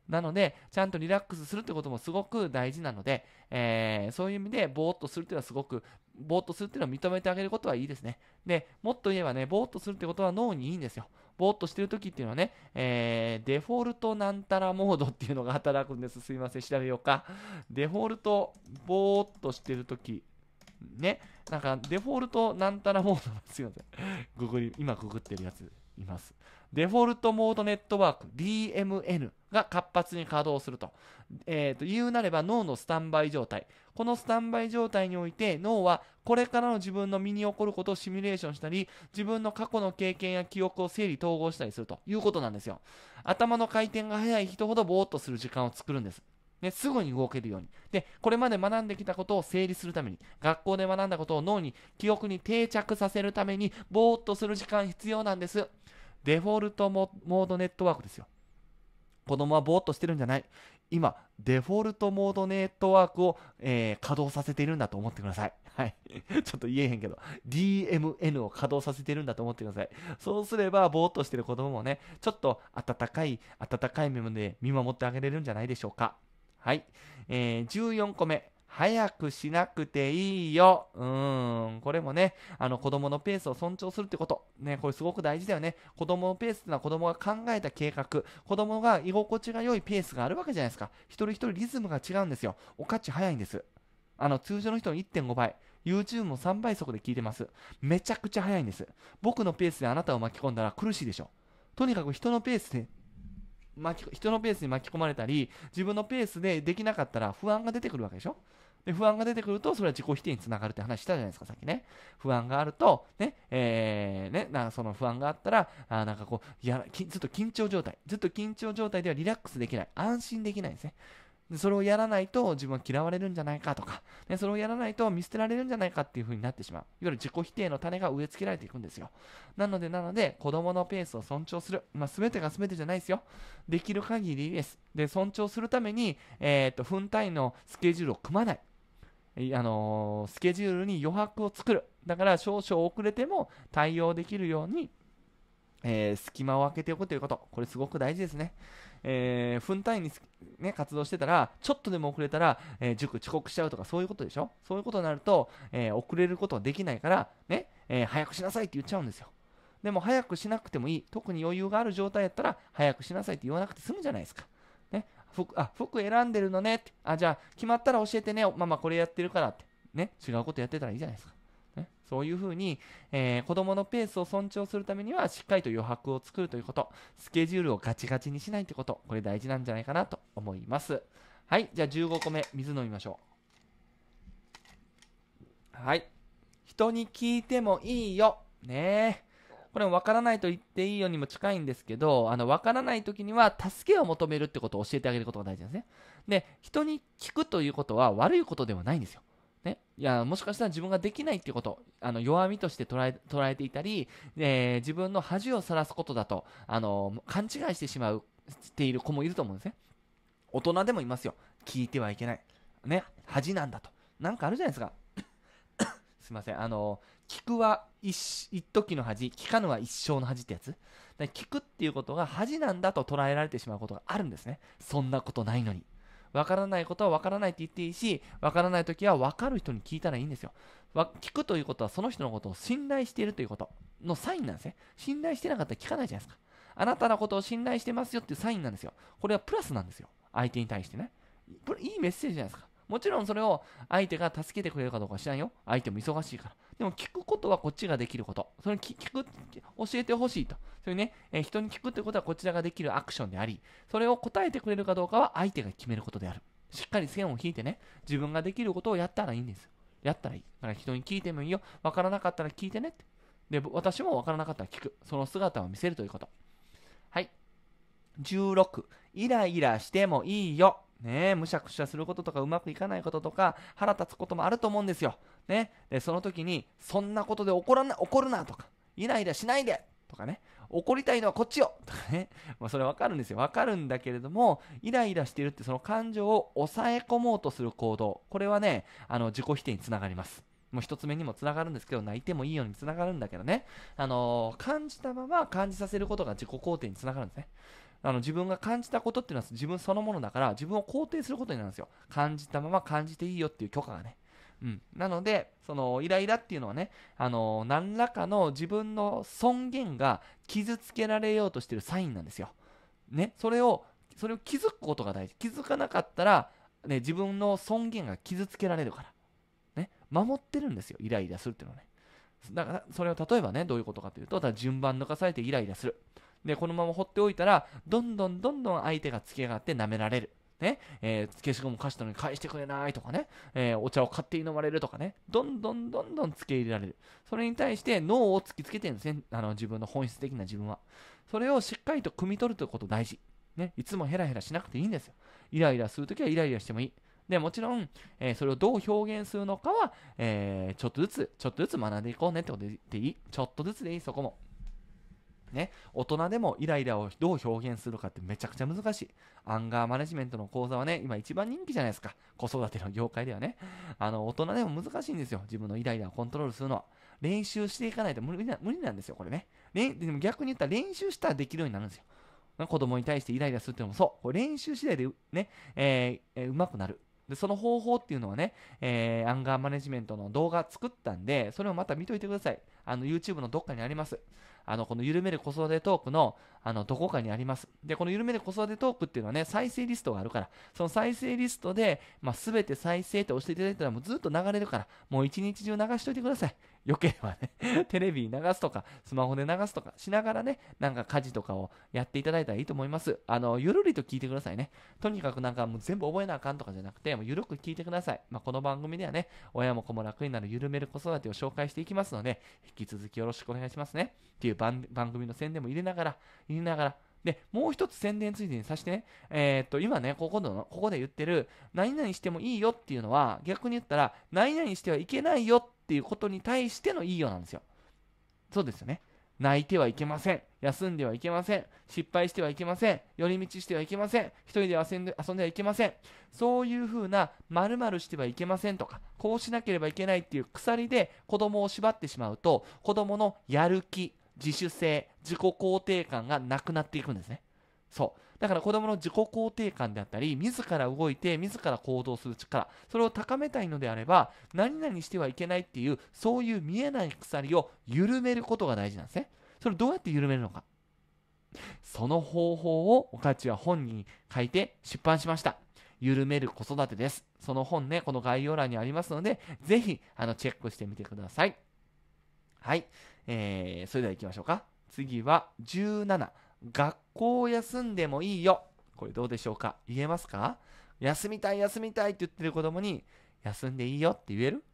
なので、ちゃんとリラックスするってこともすごく大事なので、えー、そういう意味で、ぼーっとするっていうのはすごく、ぼーっとするっていうのを認めてあげることはいいですね。で、もっと言えばね、ぼーっとするってことは脳にいいんですよ。ぼーっとしてる時っていうのはね、えー、デフォルトなんたらモードっていうのが働くんです。すいません、調べようか。デフォルト、ぼーっとしてる時ね、なんかデフォルトなんたらモード、すいません。ググり、今ググってるやついます。デフォルトモードネットワーク DMN が活発に稼働すると。えー、と言うなれば脳のスタンバイ状態。このスタンバイ状態において脳はこれからの自分の身に起こることをシミュレーションしたり、自分の過去の経験や記憶を整理統合したりするということなんですよ。頭の回転が速い人ほどぼーっとする時間を作るんです。ね、すぐに動けるように。で、これまで学んできたことを整理するために、学校で学んだことを脳に、記憶に定着させるために、ぼーっとする時間必要なんです。デフォルトモードネットワークですよ。子供はぼーっとしてるんじゃない。今、デフォルトモードネットワークを、えー、稼働させているんだと思ってください。はい。ちょっと言えへんけど、DMN を稼働させてるんだと思ってください。そうすれば、ぼーっとしてる子供もね、ちょっと温かい、温かい目で見守ってあげれるんじゃないでしょうか。はい。えー、14個目。早くしなくていいよ。うん。これもね、あの子供のペースを尊重するってこと。ね、これすごく大事だよね。子供のペースってのは子供が考えた計画、子供が居心地が良いペースがあるわけじゃないですか。一人一人リズムが違うんですよ。おかち早いんです。あの、通常の人の1.5倍。YouTube も3倍速で聞いてます。めちゃくちゃ早いんです。僕のペースであなたを巻き込んだら苦しいでしょ。とにかく人のペースで巻き人のペースに巻き込まれたり自分のペースでできなかったら不安が出てくるわけでしょで不安が出てくるとそれは自己否定につながるって話したじゃないですかさっきね不安があるとねえー、ねなんかその不安があったらあなんかこうやきずっと緊張状態ずっと緊張状態ではリラックスできない安心できないんですねそれをやらないと自分は嫌われるんじゃないかとか、ね、それをやらないと見捨てられるんじゃないかっていう風になってしまう。いわゆる自己否定の種が植え付けられていくんですよ。なので、なので、子供のペースを尊重する。まあ、全てが全てじゃないですよ。できる限りです。で、尊重するために、えー、っと、分単位のスケジュールを組まない。あのスケジュールに余白を作る。だから少々遅れても対応できるように、えー、隙間を空けておくということ。これすごく大事ですね。えー、分単位に、ね、活動してたら、ちょっとでも遅れたら、えー、塾遅刻しちゃうとかそういうことでしょそういうことになると、えー、遅れることはできないから、ね、え早くしなさいって言っちゃうんですよ。でも早くしなくてもいい。特に余裕がある状態やったら、早くしなさいって言わなくて済むじゃないですか。服、あ、服選んでるのねって。あ、じゃあ、決まったら教えてね。ママこれやってるからって。ね。違うことやってたらいいじゃないですか。ね、そういうふうに、えー、子供のペースを尊重するためには、しっかりと余白を作るということ。スケジュールをガチガチにしないということ。これ大事なんじゃないかなと思います。はい。じゃあ15個目、水飲みましょう。はい。人に聞いてもいいよ。ねえ。これも分からないと言っていいようにも近いんですけど、あの、分からない時には助けを求めるってことを教えてあげることが大事なんですね。で、人に聞くということは悪いことではないんですよ。ね、いやもしかしたら自分ができないっていうことあの弱みとして捉え捉えていたり、えー、自分の恥をさらすことだとあの勘違いしてしまうしている子もいると思うんですね大人でもいますよ聞いてはいけない、ね、恥なんだとなんかあるじゃないですか すいませんあのー聞くは一一時の恥聞かぬは一生の恥ってやつ聞くっていうことが恥なんだと捉えられてしまうことがあるんですねそんなことないのにわからないことはわからないって言っていいしわからない時はわかる人に聞いたらいいんですよ聞くということはその人のことを信頼しているということのサインなんですね信頼してなかったら聞かないじゃないですかあなたのことを信頼してますよっていうサインなんですよこれはプラスなんですよ相手に対してねいいメッセージじゃないですかもちろんそれを相手が助けてくれるかどうか知らんよ相手も忙しいからでも聞くことはこっちができること。それ聞く、教えてほしいと。それね、えー、人に聞くってことはこちらができるアクションであり、それを答えてくれるかどうかは相手が決めることである。しっかり線を引いてね、自分ができることをやったらいいんです。やったらいい。だから人に聞いてもいいよ。わからなかったら聞いてねって。で、私もわからなかったら聞く。その姿を見せるということ。はい。16。イライラしてもいいよ。ねむしゃくしゃすることとかうまくいかないこととか腹立つこともあると思うんですよ。ね、でその時にそんなことで怒らな怒るなとかイライラしないでとかね怒りたいのはこっちよとかね、まあ、それわかるんですよわかるんだけれどもイライラしてるってその感情を抑え込もうとする行動これはねあの自己否定につながります。もう一つ目にもつながるんですけど、泣いてもいいようにつながるんだけどね、あのー、感じたまま感じさせることが自己肯定につながるんですね。あの自分が感じたことっていうのは自分そのものだから自分を肯定することになるんですよ感じたまま感じていいよっていう許可がねうん、なのでそのイライラっていうのはね、あの何らかの自分の尊厳が傷つけられようとしてるサインなんですよ。ね、それをそれを気づくことが大事気づかなかったら、ね、自分の尊厳が傷つけられるから、ね、守ってるんですよイライラするっていうのはねだからそれを例えばねどういうことかというとただ順番抜かされてイライラするで、このまま放っておいたら、どんどんどんどん相手がつき上がって舐められる。ね、えー、消しゴム貸したのに返してくれないとかね、えー、お茶を勝手に飲まれるとかね、どんどんどんどんつけ入れられる。それに対して脳を突きつけてるんですね、あの自分の本質的な自分は。それをしっかりと汲み取るということ大事。ね、いつもヘラヘラしなくていいんですよ。イライラするときはイライラしてもいい。で、もちろん、えー、それをどう表現するのかは、えー、ちょっとずつ、ちょっとずつ学んでいこうねってことでいい。ちょっとずつでいい、そこも。ね、大人でもイライラをどう表現するかってめちゃくちゃ難しい。アンガーマネジメントの講座はね、今一番人気じゃないですか。子育ての業界ではね。あの、大人でも難しいんですよ。自分のイライラをコントロールするのは。練習していかないと無理な無理なんですよ、これね。でも逆に言ったら練習したらできるようになるんですよ。子供に対してイライラするっていうのもそう。これ練習次第でね、えー、えー、うまくなる。で、その方法っていうのはね、えー、アンガーマネジメントの動画作ったんで、それをまた見といてください。あの、YouTube のどっかにあります。あのこの緩める子育てトークのあの、どこかにあります。で、この緩めで子育てトークっていうのはね、再生リストがあるから、その再生リストで、まあ、全て再生って押していただいたらもうずっと流れるから、もう一日中流しといてください。よければね、テレビ流すとか、スマホで流すとかしながらね、なんか家事とかをやっていただいたらいいと思います。あの、ゆるりと聞いてくださいね。とにかくなんかもう全部覚えなあかんとかじゃなくて、もうゆるく聞いてください。まあ、この番組ではね、親も子も楽になる緩める子育てを紹介していきますので、引き続きよろしくお願いしますね。っていう番組の宣伝も入れながら、言いながら、で、もう一つ宣伝ついでにさしてね、えー、っと、今ね、ここの、ここで言ってる、何々してもいいよっていうのは、逆に言ったら、何々してはいけないよっていうことに対してのいいよなんですよ。そうですよね。泣いてはいけません。休んではいけません。失敗してはいけません。寄り道してはいけません。一人で遊んではいけません。そういうふうな、まるしてはいけませんとか、こうしなければいけないっていう鎖で子供を縛ってしまうと、子供のやる気、自主性自己肯定感がなくなっていくんですねそうだから子どもの自己肯定感であったり自ら動いて自ら行動する力それを高めたいのであれば何々してはいけないっていうそういう見えない鎖を緩めることが大事なんですねそれをどうやって緩めるのかその方法をおかちは本に書いて出版しました緩める子育てですその本ねこの概要欄にありますのでぜひあのチェックしてみてくださいはい。えー、それでは行きましょうか。次は17。学校休んでもいいよ。これどうでしょうか言えますか休みたい、休みたいって言ってる子供に、休んでいいよって言える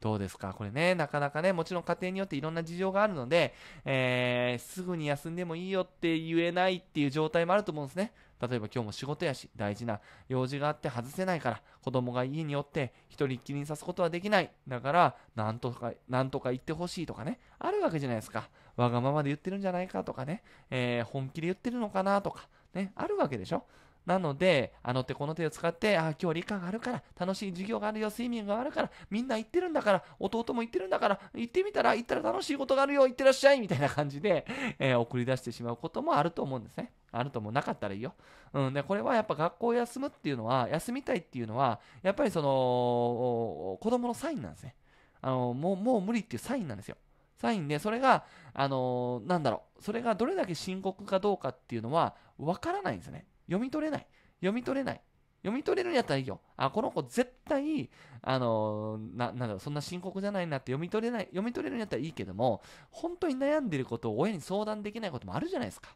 どうですかこれね、なかなかね、もちろん家庭によっていろんな事情があるので、えー、すぐに休んでもいいよって言えないっていう状態もあると思うんですね。例えば今日も仕事やし、大事な用事があって外せないから、子供が家に寄って一人っきりにさすことはできない。だから、なんとか、なんとか言ってほしいとかね、あるわけじゃないですか。わがままで言ってるんじゃないかとかね、えー、本気で言ってるのかなとか、ね、あるわけでしょなので、あの手この手を使って、あ、今日理科があるから、楽しい授業があるよ、スイミングがあるから、みんな行ってるんだから、弟も行ってるんだから、行ってみたら、行ったら楽しいことがあるよ、行ってらっしゃいみたいな感じで、えー、送り出してしまうこともあると思うんですね。あるともなかったらいいよ。うん、で、これはやっぱ学校を休むっていうのは、休みたいっていうのは、やっぱりその、子供のサインなんですね。あの、もう、もう無理っていうサインなんですよ。サインで、それが、あのー、なんだろう、それがどれだけ深刻かどうかっていうのは、わからないんですね。読み取れない。読み取れない。読み取れるんやったらいいよ。あ、この子絶対、あのー、な、なんだろそんな深刻じゃないなって読み取れない、読み取れるんやったらいいけども、本当に悩んでることを親に相談できないこともあるじゃないですか。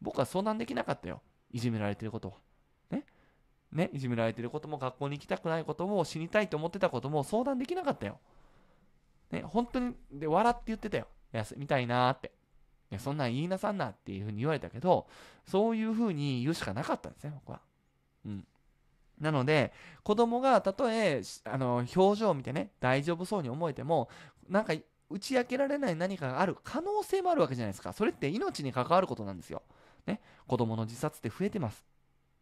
僕は相談できなかったよ。いじめられてることは。ね。ね、いじめられてることも学校に行きたくないことも死にたいと思ってたことも相談できなかったよ。ね、本当に、で、笑って言ってたよ。休みたいなーって。いやそんなん言いなさんなっていうふうに言われたけど、そういうふうに言うしかなかったんですね、僕は。うん。なので、子供がたとえ、あの、表情を見てね、大丈夫そうに思えても、なんか、打ち明けられない何かがある可能性もあるわけじゃないですか。それって命に関わることなんですよ。ね。子供の自殺って増えてます。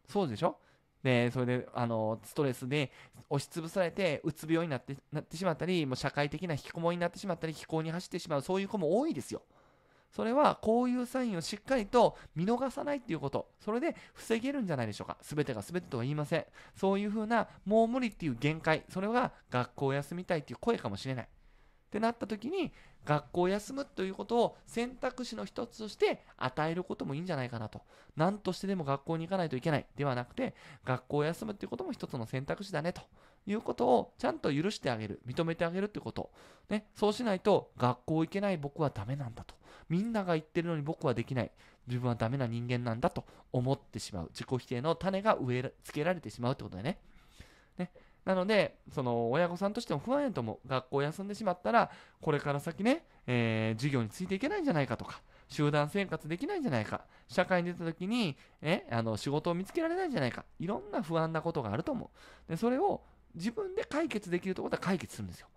そうでしょで、それで、あの、ストレスで押しつぶされて、うつ病になってなってしまったり、もう社会的な引きこもりになってしまったり、非行に走ってしまう、そういう子も多いですよ。それはこういうサインをしっかりと見逃さないっていうこと。それで防げるんじゃないでしょうか。全てが全てとは言いません。そういうふうな、もう無理っていう限界。それは学校を休みたいっていう声かもしれない。ってなった時に、学校を休むということを選択肢の一つとして与えることもいいんじゃないかなと。何としてでも学校に行かないといけないではなくて、学校を休むということも一つの選択肢だねということをちゃんと許してあげる、認めてあげるってこと。ね、そうしないと学校行けない僕はダメなんだと。みんなが言ってるのに僕はできない。自分はダメな人間なんだと思ってしまう。自己否定の種が植え付けられてしまうってことだよね。ねなので、その親御さんとしても不安やと思う。学校休んでしまったら、これから先ね、えー、授業についていけないんじゃないかとか、集団生活できないんじゃないか、社会に出た時に、ね、あの仕事を見つけられないんじゃないか、いろんな不安なことがあると思う。でそれを自分で解決できるところは解決するんですよ。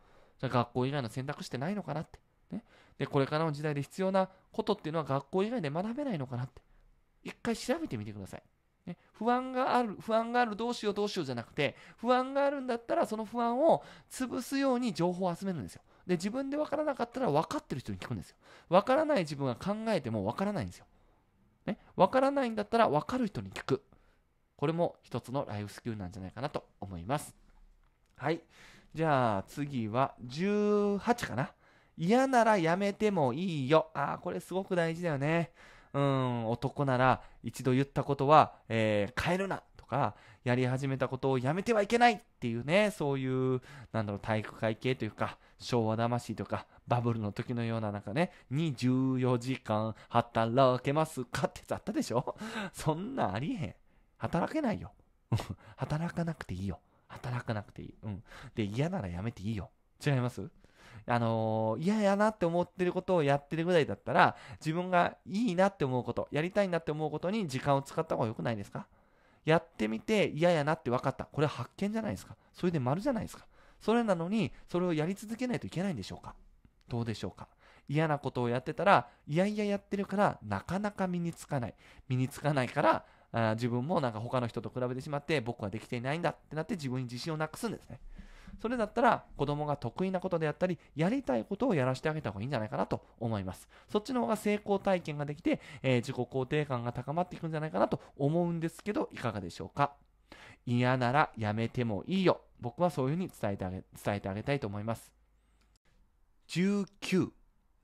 学校以外の選択肢ってないのかなって。ね、でこれからの時代で必要なことっていうのは学校以外で学べないのかなって。一回調べてみてください。ね、不安がある、不安がある、どうしよう、どうしようじゃなくて、不安があるんだったら、その不安を潰すように情報を集めるんですよ。で、自分で分からなかったら、分かってる人に聞くんですよ。分からない自分が考えても分からないんですよ。ね、分からないんだったら、分かる人に聞く。これも一つのライフスキルなんじゃないかなと思います。はい。じゃあ次は18かな。嫌ならやめてもいいよ。ああ、これすごく大事だよね。うん、男なら一度言ったことは、えー、変えるなとか、やり始めたことをやめてはいけないっていうね、そういう、なんだろう、体育会系というか、昭和魂とか、バブルの時のような中ね、24時間働けますかってあったでしょそんなありえへん。働けないよ。働かなくていいよ。働かなくていい。うん。で、嫌ならやめていいよ。違いますあのー、嫌やなって思ってることをやってるぐらいだったら、自分がいいなって思うこと、やりたいなって思うことに時間を使った方が良くないですかやってみて嫌やなって分かった。これは発見じゃないですか。それで丸じゃないですか。それなのに、それをやり続けないといけないんでしょうかどうでしょうか嫌なことをやってたら、いやいややってるから、なかなか身につかない。身につかないから、あ自分もなんか他の人と比べてしまって僕はできていないんだってなって自分に自信をなくすんですね。それだったら子供が得意なことであったり、やりたいことをやらせてあげた方がいいんじゃないかなと思います。そっちの方が成功体験ができて、えー、自己肯定感が高まっていくんじゃないかなと思うんですけど、いかがでしょうか嫌ならやめてもいいよ。僕はそういうふうに伝えてあげ、伝えてあげたいと思います。19、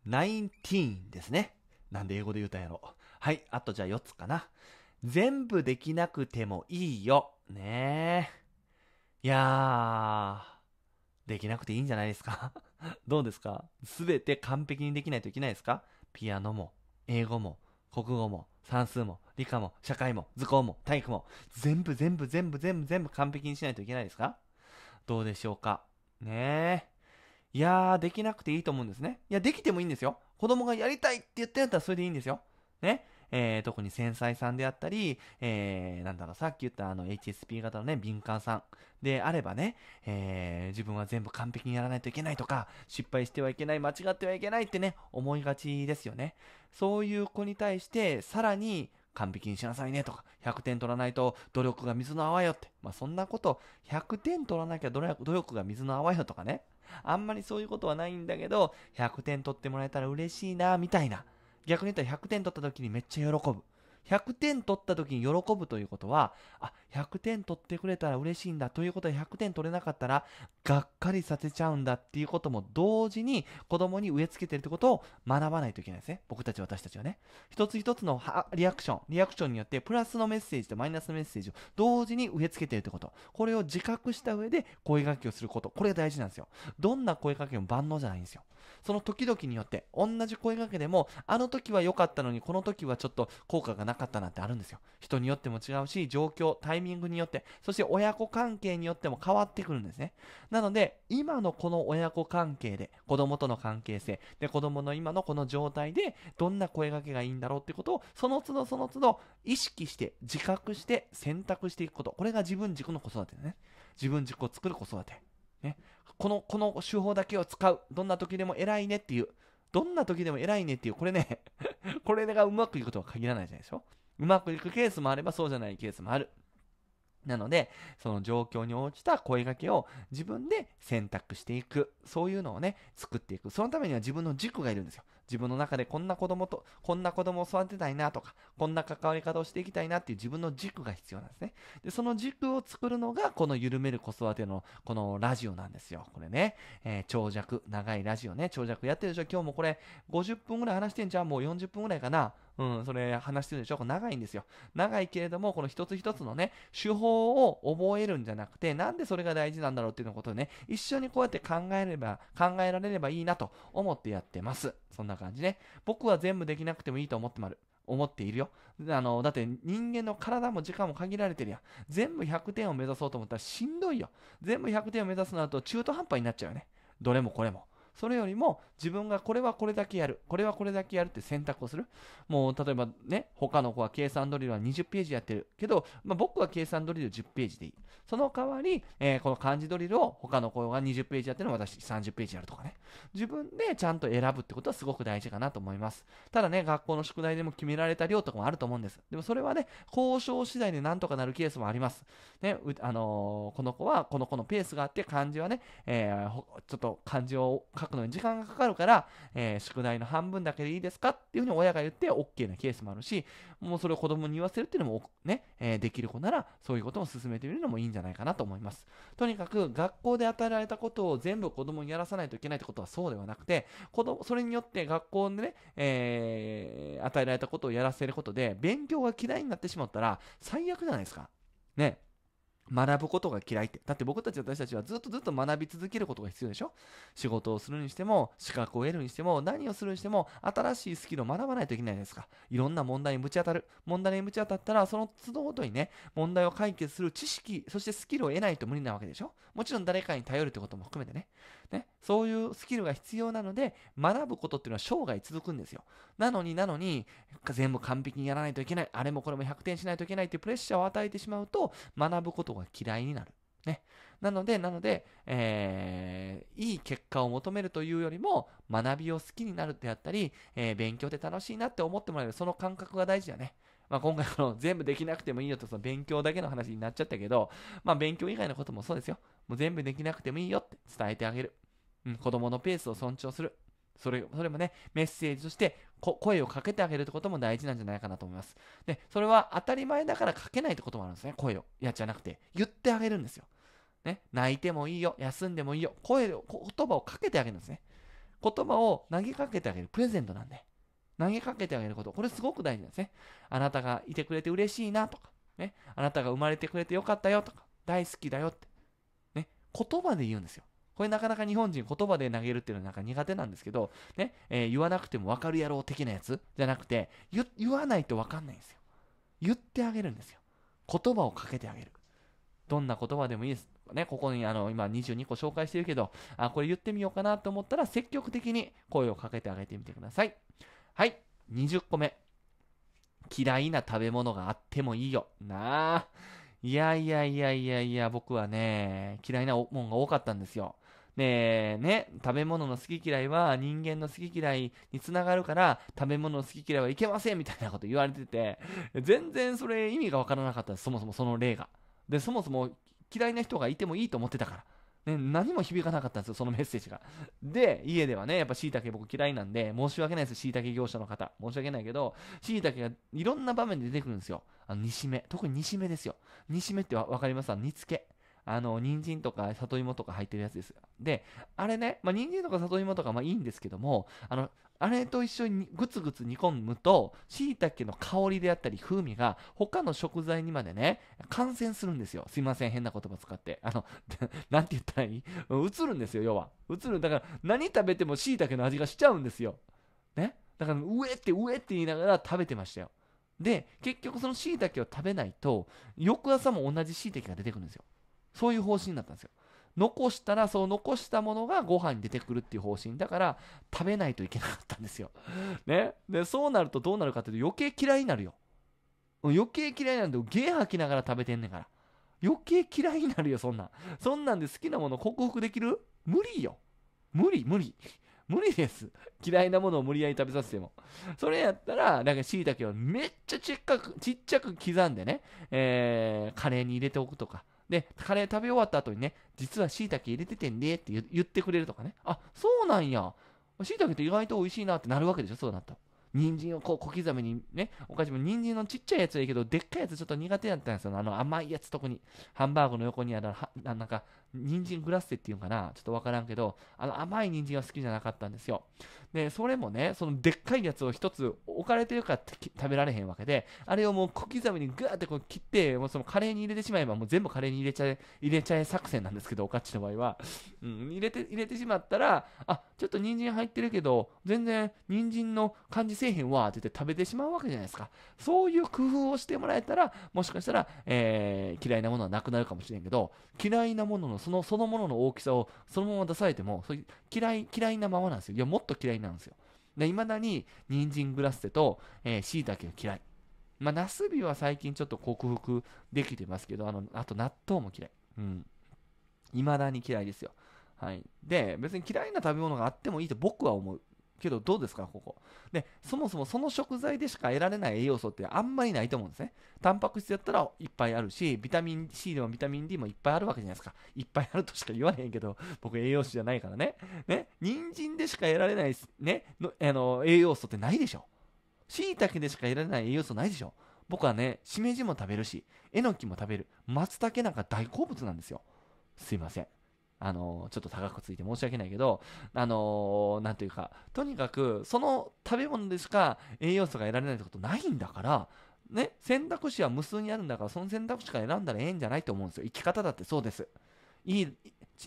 19ですね。なんで英語で言うたんやろ。はい、あとじゃあ4つかな。全部できなくてもいいよ。ねえ。いやー、できなくていいんじゃないですか どうですかすべて完璧にできないといけないですかピアノも、英語も、国語も、算数も、理科も、社会も、図工も、体育も、全部全部全部全部全部完璧にしないといけないですかどうでしょうかねえ。いやー、できなくていいと思うんですね。いや、できてもいいんですよ。子供がやりたいって言ってんったらそれでいいんですよ。ね。えー、特に繊細さんであったり、えー、なんだろう、さっき言ったあの HSP 型のね、敏感さんであればね、えー、自分は全部完璧にやらないといけないとか、失敗してはいけない、間違ってはいけないってね、思いがちですよね。そういう子に対して、さらに、完璧にしなさいねとか、100点取らないと努力が水の泡よって。まあ、そんなこと、100点取らなきゃ努力が水の泡よとかね。あんまりそういうことはないんだけど、100点取ってもらえたら嬉しいな、みたいな。逆に言ったら100点取った時にめっちゃ喜ぶ。100点取った時に喜ぶということは、あ、100点取ってくれたら嬉しいんだということは100点取れなかったら、がっかりさせちゃうんだっていうことも同時に子供に植え付けてるってことを学ばないといけないですね。僕たち私たちはね。一つ一つのリアクション、リアクションによってプラスのメッセージとマイナスのメッセージを同時に植え付けてるってこと。これを自覚した上で声掛けをすること。これが大事なんですよ。どんな声掛けも万能じゃないんですよ。その時々によって同じ声かけでもあの時は良かったのにこの時はちょっと効果がなかったなんてあるんですよ人によっても違うし状況タイミングによってそして親子関係によっても変わってくるんですねなので今のこの親子関係で子供との関係性で子供の今のこの状態でどんな声かけがいいんだろうってことをその都度その都度意識して自覚して選択していくことこれが自分軸の子育てね自分軸を作る子育てねこの、この手法だけを使う。どんな時でも偉いねっていう。どんな時でも偉いねっていう。これね これがうまくいくとは限らないじゃないですよ。うまくいくケースもあればそうじゃないケースもある。なので、その状況に応じた声掛けを自分で選択していく。そういうのをね、作っていく。そのためには自分の軸がいるんですよ。自分の中でこんな子供と、こんな子供を育てたいなとか、こんな関わり方をしていきたいなっていう自分の軸が必要なんですね。で、その軸を作るのが、この緩める子育ての、このラジオなんですよ。これね、えー、長尺、長いラジオね、長尺やってるでしょ。今日もこれ、50分ぐらい話してんじゃん。もう40分ぐらいかな。うん、それ話してるでしょ長いんですよ。長いけれども、この一つ一つのね、手法を覚えるんじゃなくて、なんでそれが大事なんだろうっていうことをね、一緒にこうやって考えれば、考えられればいいなと思ってやってます。そんな感じね。僕は全部できなくてもいいと思ってまる。思っているよ。あの、だって人間の体も時間も限られてるやん。全部100点を目指そうと思ったらしんどいよ。全部100点を目指すのだと中途半端になっちゃうよね。どれもこれも。それよりも自分がこれはこれだけやるこれはこれだけやるって選択をするもう例えばね他の子は計算ドリルは20ページやってるけど、まあ、僕は計算ドリル10ページでいいその代わり、えー、この漢字ドリルを他の子が20ページやってるのを私30ページやるとかね自分でちゃんと選ぶってことはすごく大事かなと思いますただね学校の宿題でも決められた量とかもあると思うんですでもそれはね交渉次第でなんとかなるケースもありますねあのー、この子はこの子のペースがあって漢字はね、えー、ちょっと漢字を書くのに時間がかかるから、えー、宿題の半分だけでいいですかっていうふうに親が言って OK なケースもあるし、もうそれを子供に言わせるっていうのもね、えー、できる子ならそういうことも進めてみるのもいいんじゃないかなと思います。とにかく学校で与えられたことを全部子供にやらさないといけないってことはそうではなくて、子供それによって学校でね、えー、与えられたことをやらせることで勉強が嫌いになってしまったら最悪じゃないですか。ね。学ぶことが嫌いって。だって僕たち私たちはずっとずっと学び続けることが必要でしょ仕事をするにしても、資格を得るにしても、何をするにしても、新しいスキルを学ばないといけないですか。いろんな問題にぶち当たる。問題にぶち当たったら、その都度ごとにね、問題を解決する知識、そしてスキルを得ないと無理なわけでしょもちろん誰かに頼るってことも含めてね。ね、そういうスキルが必要なので、学ぶことっていうのは生涯続くんですよ。なのになのに、全部完璧にやらないといけない、あれもこれも100点しないといけないっていうプレッシャーを与えてしまうと、学ぶことが嫌いになる。ね。なので、なので、えー、いい結果を求めるというよりも、学びを好きになるであったり、えー、勉強で楽しいなって思ってもらえる、その感覚が大事だね。まあ、今回の 全部できなくてもいいよとその勉強だけの話になっちゃったけど、まあ、勉強以外のこともそうですよ。もう全部できなくてもいいよって伝えてあげる。うん、子供のペースを尊重する。それそれもね、メッセージとして声をかけてあげるってことも大事なんじゃないかなと思います。で、それは当たり前だからかけないってこともあるんですね、声を。いや、じゃなくて、言ってあげるんですよ。ね、泣いてもいいよ、休んでもいいよ、声を、言葉をかけてあげるんですね。言葉を投げかけてあげる、プレゼントなんで。投げかけてあげること、これすごく大事なんですね。あなたがいてくれて嬉しいなとか、ね、あなたが生まれてくれてよかったよとか、大好きだよって、ね、言葉で言うんですよ。これなかなか日本人言葉で投げるっていうのはなんか苦手なんですけど、ね、えー、言わなくても分かるやろう的なやつじゃなくて言、言わないと分かんないんですよ。言ってあげるんですよ。言葉をかけてあげる。どんな言葉でもいいです。ね、ここにあの今22個紹介してるけど、あ、これ言ってみようかなと思ったら積極的に声をかけてあげてみてください。はい、20個目。嫌いな食べ物があってもいいよ。なあ。いやいやいやいやいや、僕はね、嫌いなもんが多かったんですよ。えー、ね、食べ物の好き嫌いは人間の好き嫌いにつながるから、食べ物の好き嫌いはいけませんみたいなこと言われてて、全然それ意味がわからなかったです、そもそもその例が。で、そもそも嫌いな人がいてもいいと思ってたから。ね、何も響かなかったんですよ、そのメッセージが。で、家ではね、やっぱしいたけ僕嫌いなんで、申し訳ないです、しいたけ業者の方。申し訳ないけど、しいたけがいろんな場面で出てくるんですよ。あの、煮しめ。特に煮しめですよ。煮しめってわかりますか煮つけ。あの、人参とか里芋とか入ってるやつです。で、あれね、まあ、人参とか里芋とかまあいいんですけども、あの、あれと一緒にグツグツ煮込むと、椎茸の香りであったり風味が他の食材にまでね、感染するんですよ。すいません、変な言葉使って。あの、なんて言ったらいい映るんですよ、要は。映る。だから、何食べても椎茸の味がしちゃうんですよ。ね。だから、上って上って言いながら食べてましたよ。で、結局その椎茸を食べないと、翌朝も同じ椎茸が出てくるんですよ。そういう方針だったんですよ。残したら、その残したものがご飯に出てくるっていう方針だから、食べないといけなかったんですよ。ね。で、そうなるとどうなるかっていうと、余計嫌いになるよ。余計嫌いなんで、ゲー吐きながら食べてんねんから。余計嫌いになるよ、そんなん。そんなんで好きなもの克服できる無理よ。無理、無理。無理です。嫌いなものを無理やり食べさせても。それやったら、なんか椎茸をめっちゃちっかく、ちっちゃく刻んでね、えー、カレーに入れておくとか、で、カレー食べ終わった後にね、実は椎茸入れててんでって言ってくれるとかね。あ、そうなんや。椎茸って意外と美味しいなってなるわけでしょ、そうなった人参をこう小刻みにね、おか子も人参のちっちゃいやつはいいけど、でっかいやつちょっと苦手だったんですよ。あの甘いやつ特に。ハンバーグの横にある、はなんか人参グラッセっていうのかなちょっとわからんけど、あの甘い人参が好きじゃなかったんですよ。で、それもね、そのでっかいやつを一つ置かれてるから食べられへんわけで、あれをもう小刻みにグーってこう切って、もうそのカレーに入れてしまえば、もう全部カレーに入れちゃえ、入れちゃえ作戦なんですけど、おかっちの場合は。うん、入れて、入れてしまったら、あ、ちょっと人参入ってるけど、全然人参の感じせえへんわって言って食べてしまうわけじゃないですか。そういう工夫をしてもらえたら、もしかしたら、えー、嫌いなものはなくなるかもしれんけど、嫌いなもののそのそのものの大きさをそのまま出されてもそれ嫌い嫌いなままなんですよいやもっと嫌いなんですよいまだに人参グラッセと、えー、椎けが嫌いまあ、ナスビは最近ちょっと克服できてますけど、あの、あと納豆も嫌い。うん。未だに嫌いですよ。はい。で、別に嫌いな食べ物があってもいいと僕は思う。けどどうですかここでそもそもその食材でしか得られない栄養素ってあんまりないと思うんですねタンパク質やったらいっぱいあるしビタミン C でもビタミン D もいっぱいあるわけじゃないですかいっぱいあるとしか言わへんけど 僕栄養士じゃないからねね人参でしか得られないねのあの栄養素ってないでしょしいたけでしか得られない栄養素ないでしょ僕はねしめじも食べるしえのきも食べる松茸なんか大好物なんですよすいませんあのちょっと高くついて申し訳ないけど、あのー、なんというか、とにかく、その食べ物でしか栄養素が得られないってことないんだから、ね、選択肢は無数にあるんだから、その選択肢から選んだらええんじゃないと思うんですよ。生き方だってそうです。いい、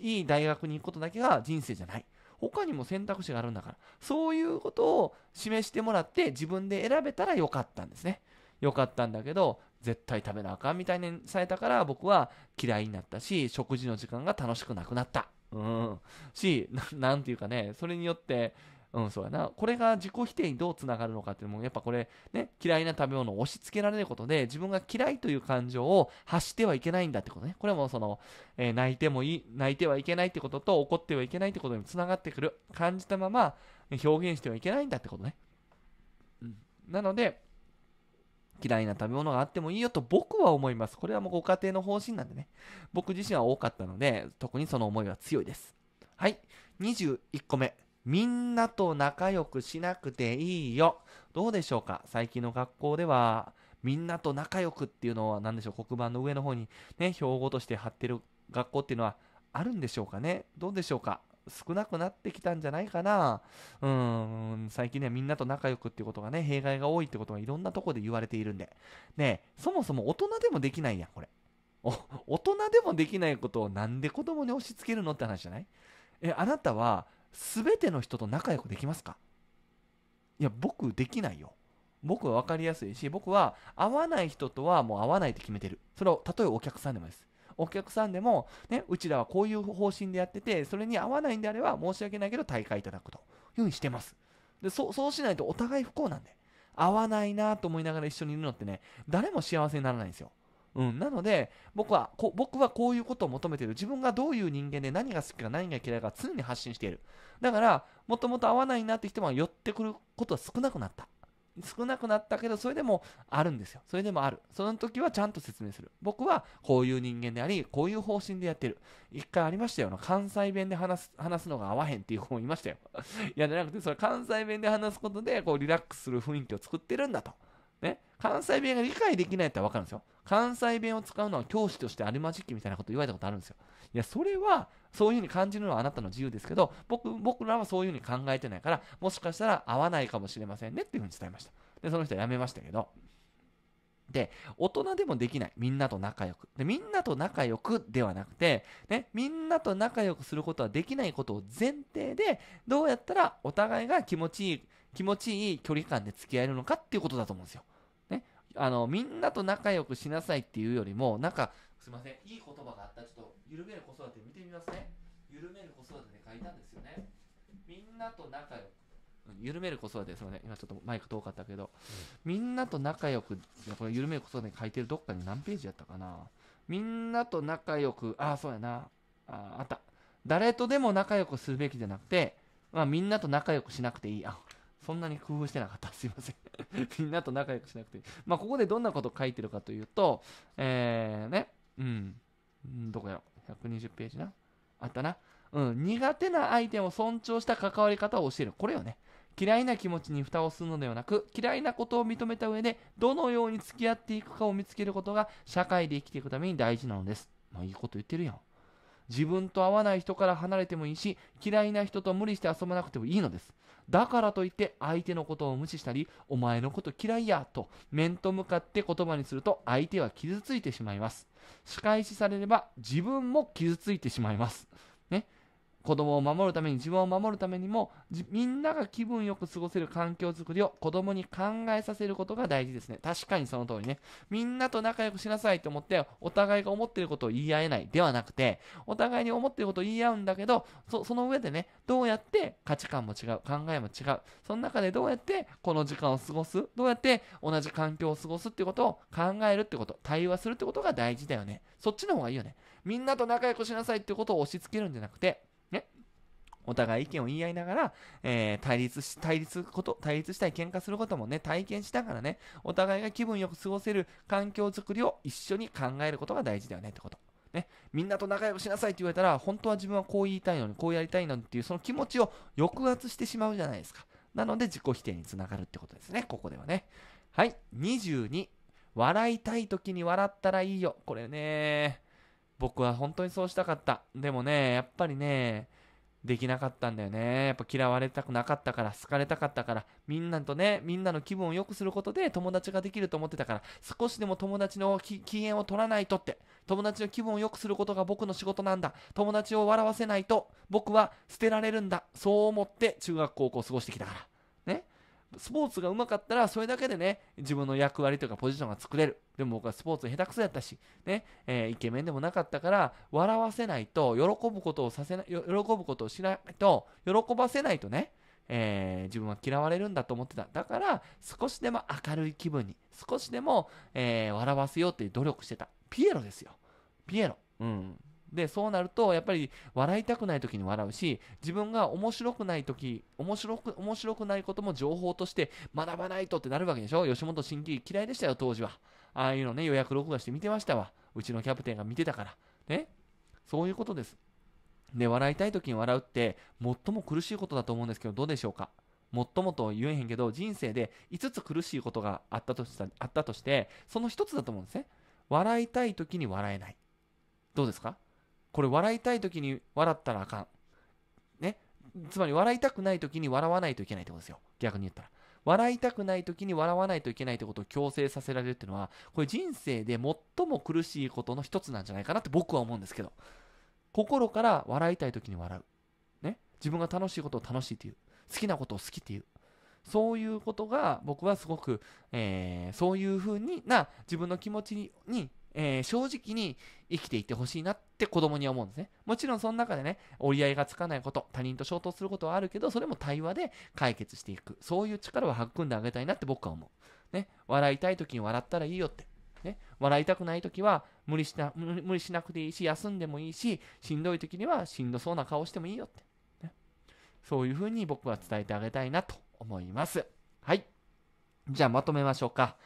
いい大学に行くことだけが人生じゃない。他にも選択肢があるんだから、そういうことを示してもらって、自分で選べたらよかったんですね。よかったんだけど、絶対食べなあかんみたいにされたから僕は嫌いになったし食事の時間が楽しくなくなった。うん、し何 て言うかねそれによってうん、そうやな。これが自己否定にどうつながるのかっていうのも、やっぱこれ、ね、嫌いな食べ物を押し付けられることで、自分が嫌いという感情を発してはいけないんだってことね。これもその、えー、泣いてもいい、泣いてはいけないってことと、怒ってはいけないってことにつながってくる。感じたまま表現してはいけないんだってことね。うん、なので、嫌いな食べ物があってもいいよと僕は思います。これはもうご家庭の方針なんでね。僕自身は多かったので、特にその思いは強いです。はい。21個目。みんなと仲良くしなくていいよ。どうでしょうか最近の学校では、みんなと仲良くっていうのは何でしょう黒板の上の方にね、標語として貼ってる学校っていうのはあるんでしょうかねどうでしょうか少なくなってきたんじゃないかな。うん、最近ね、みんなと仲良くってことがね、弊害が多いってことがいろんなとこで言われているんで。ねそもそも大人でもできないやん、これ。大人でもできないことをなんで子供に押し付けるのって話じゃないえ、あなたは、全ての人と仲良くできますかいや、僕できないよ。僕は分かりやすいし、僕は会わない人とはもう会わないって決めてる。それを、例えお客さんでもです。お客さんでも、ね、うちらはこういう方針でやってて、それに合わないんであれば申し訳ないけど大会いただくというふうにしてます。で、そそうしないとお互い不幸なんで、合わないなと思いながら一緒にいるのってね、誰も幸せにならないんですよ。うん、なので僕はこ僕はこういうことを求めている自分がどういう人間で何が好きか何が嫌いか常に発信しているだからもともと合わないなって人は寄ってくることは少なくなった少なくなったけどそれでもあるんですよそれでもあるその時はちゃんと説明する僕はこういう人間でありこういう方針でやってる一回ありましたよ関西弁で話す話すのが合わへんっていう子もいましたよいやじゃなくてそれ関西弁で話すことでこうリラックスする雰囲気を作ってるんだとね、関西弁が理解できないってわかるんですよ。関西弁を使うのは教師としてあるまじきみたいなこと言われたことあるんですよ。いや、それは、そういうふうに感じるのはあなたの自由ですけど、僕、僕らはそういうふうに考えてないから、もしかしたら合わないかもしれませんねっていうふうに伝えました。で、その人は辞めましたけど。で、大人でもできない。みんなと仲良く。で、みんなと仲良くではなくて、ね、みんなと仲良くすることはできないことを前提で、どうやったらお互いが気持ちいい、気持ちいい距離感で付き合えるのかっていうことだと思うんですよ。あのみんなと仲良くしなさいっていうよりもなんかすいませんいい言葉があったちょっと緩める子育て見てみますね緩める子育てで書いたんですよねみんなと仲良く緩める子育てすみません今ちょっとマイク遠かったけど、うん、みんなと仲良くこれ緩める子育て書いてるどっかに何ページやったかなみんなと仲良くああそうやなああった誰とでも仲良くするべきじゃなくて、まあ、みんなと仲良くしなくていいあそんなに工夫してなかった。すいません。みんなと仲良くしなくていい。まあ、ここでどんなこと書いてるかというと、えー、ね、うん、どこやろ、120ページな。あったな。うん、苦手な相手を尊重した関わり方を教える。これよね。嫌いな気持ちに蓋をするのではなく、嫌いなことを認めた上で、どのように付き合っていくかを見つけることが、社会で生きていくために大事なのです。まあ、いいこと言ってるやん。自分と合わない人から離れてもいいし、嫌いな人と無理して遊ばなくてもいいのです。だからといって相手のことを無視したり、お前のこと嫌いや、と面と向かって言葉にすると相手は傷ついてしまいます。仕返しされれば自分も傷ついてしまいます。ね。子供を守るために自分を守るためにもみんなが気分よく過ごせる環境づくりを子供に考えさせることが大事ですね確かにその通りねみんなと仲良くしなさいと思ってお互いが思ってることを言い合えないではなくてお互いに思ってることを言い合うんだけどその上でねどうやって価値観も違う考えも違うその中でどうやってこの時間を過ごすどうやって同じ環境を過ごすっていうことを考えるってこと対話するってことが大事だよねそっちの方がいいよねみんなと仲良くしなさいってことを押し付けるんじゃなくてお互い意見を言い合いながら、えー、対立し、対立こと、対立したり喧嘩することもね、体験しながらね、お互いが気分よく過ごせる環境づくりを一緒に考えることが大事だよねってこと。ね、みんなと仲良くしなさいって言われたら、本当は自分はこう言いたいのに、こうやりたいのにっていう、その気持ちを抑圧してしまうじゃないですか。なので、自己否定につながるってことですね、ここではね。はい、22。笑いたい時に笑ったらいいよ。これね、僕は本当にそうしたかった。でもね、やっぱりね、できなかったんだよね。やっぱ嫌われたくなかったから、好かれたかったから、みんなとね、みんなの気分を良くすることで友達ができると思ってたから、少しでも友達の機嫌を取らないとって、友達の気分を良くすることが僕の仕事なんだ。友達を笑わせないと、僕は捨てられるんだ。そう思って中学高校を過ごしてきたから。スポーツがうまかったら、それだけでね、自分の役割とかポジションが作れる。でも僕はスポーツ下手くそやったし、ね、えー、イケメンでもなかったから、笑わせないと、喜ぶことをさせない、喜ぶことをしないと、喜ばせないとね、えー、自分は嫌われるんだと思ってた。だから、少しでも明るい気分に、少しでも、えー、笑わせようっていう努力してた。ピエロですよ。ピエロ。うん。で、そうなると、やっぱり笑いたくない時に笑うし、自分が面白くない時、面白く、面白くないことも情報として学ばないとってなるわけでしょ吉本新喜劇嫌いでしたよ、当時は。ああいうのね、予約録画して見てましたわ。うちのキャプテンが見てたから。ね。そういうことです。で、笑いたい時に笑うって、最も苦しいことだと思うんですけど、どうでしょうか最もと言えへんけど、人生で5つ苦しいことがあったとしたあったとして、その1つだと思うんですね。笑いたい時に笑えない。どうですかこれ笑いたい時に笑ったらあかん。ね。つまり笑いたくない時に笑わないといけないってことですよ。逆に言ったら。笑いたくない時に笑わないといけないってことを強制させられるっていうのは、これ人生で最も苦しいことの一つなんじゃないかなって僕は思うんですけど。心から笑いたい時に笑う。ね。自分が楽しいことを楽しいっていう。好きなことを好きっていう。そういうことが僕はすごく、えー、そういうふうにな自分の気持ちにえー、正直に生きていってほしいなって子供には思うんですね。もちろんその中でね、折り合いがつかないこと、他人と衝突することはあるけど、それも対話で解決していく。そういう力を育んであげたいなって僕は思う。ね、笑いたい時に笑ったらいいよって。ね、笑いたくない時は無理しな無理しなくていいし、休んでもいいし、しんどい時にはしんどそうな顔してもいいよって。ね、そういうふうに僕は伝えてあげたいなと思います。はい。じゃあまとめましょうか。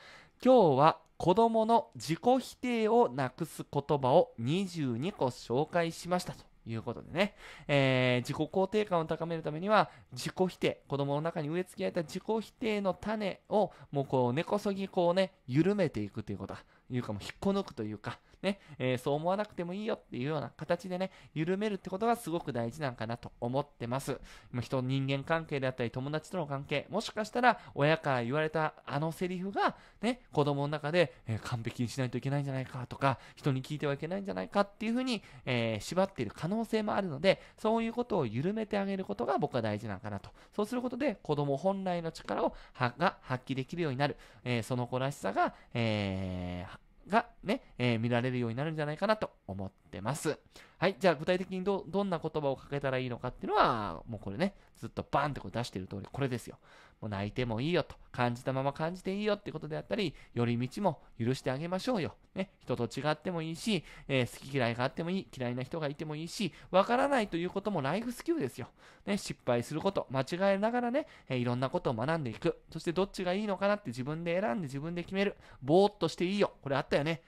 今日は子供の自己否定をなくす言葉を22個紹介しましたということでね、えー、自己肯定感を高めるためには自己否定子供の中に植え付けられた自己否定の種をもうこう根こそぎこうね緩めていくということはいうかも引っこ抜くというかね、えー、そう思わなくてもいいよっていうような形でね、緩めるってことがすごく大事なんかなと思ってます。人、人間関係であったり、友達との関係、もしかしたら親から言われたあのセリフが、ね、子供の中で、えー、完璧にしないといけないんじゃないかとか、人に聞いてはいけないんじゃないかっていうふうに、えー、縛っている可能性もあるので、そういうことを緩めてあげることが僕は大事なんかなと。そうすることで、子供本来の力をはが発揮できるようになる、えー、その子らしさが、えー、がね、えー、見られるようになるんじゃないかなと思ってます。はい、じゃあ具体的にど、どんな言葉をかけたらいいのかっていうのは、もうこれね、ずっとバンってこう出してる通り、これですよ。もう泣いてもいいよと、感じたまま感じていいよってことであったり、寄り道も許してあげましょうよ。ね、人と違ってもいいし、えー、好き嫌いがあってもいい、嫌いな人がいてもいいし、わからないということもライフスキルですよ。ね、失敗すること、間違えながらね、えー、いろんなことを学んでいく。そしてどっちがいいのかなって自分で選んで自分で決める。ぼーっとしていいよ。これあったよね。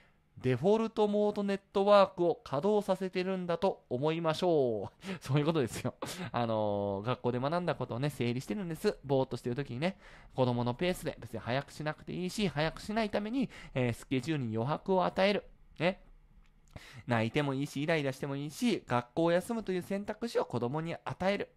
デフォルトモードネットワークを稼働させてるんだと思いましょう。そういうことですよ。あのー、学校で学んだことをね、整理してるんです。ぼーっとしてる時にね、子供のペースで、別に早くしなくていいし、早くしないために、えー、スケジュールに余白を与える。ね。泣いてもいいし、イライラしてもいいし、学校を休むという選択肢を子供に与える。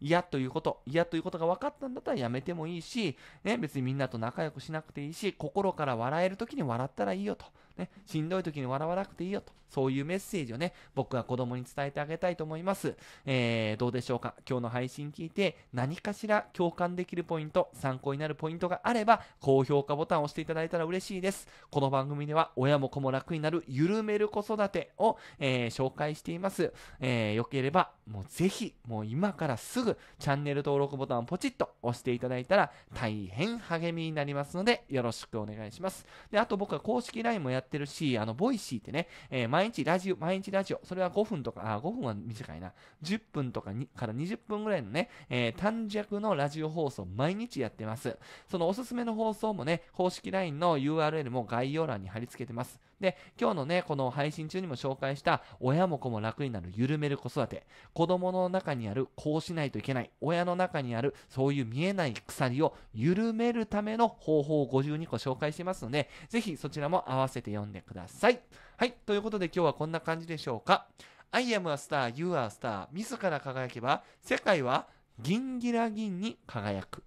嫌ということ、嫌ということが分かったんだったらやめてもいいし、ね、別にみんなと仲良くしなくていいし、心から笑える時に笑ったらいいよと。ね、しんどい時に笑わなくていいよと、そういうメッセージをね、僕は子供に伝えてあげたいと思います。えー、どうでしょうか今日の配信聞いて、何かしら共感できるポイント、参考になるポイントがあれば、高評価ボタンを押していただいたら嬉しいです。この番組では、親も子も楽になる、緩める子育てを、えー、紹介しています。えー、よければ、もうぜひ、もう今からすぐ、チャンネル登録ボタンをポチッと押していただいたら、大変励みになりますので、よろしくお願いします。で、あと僕は公式 LINE もやってるし、あの、ボイシーってね、えー、毎日ラジオ、毎日ラジオ、それは5分とか、あ、5分は短いな、10分とかにから20分ぐらいのね、えー、短尺のラジオ放送、毎日やってます。そのおすすめの放送もね、公式 LINE の URL も概要欄に貼り付けてます。で、今日のね、この配信中にも紹介した親も子も楽になる緩める子育て、子供の中にあるこうしないといけない、親の中にあるそういう見えない鎖を緩めるための方法を52個紹介してますので、ぜひそちらも合わせて読んでください。はい、ということで今日はこんな感じでしょうか。I am a star, you are a star. 自ら輝けば、世界は銀ギラ銀に輝く。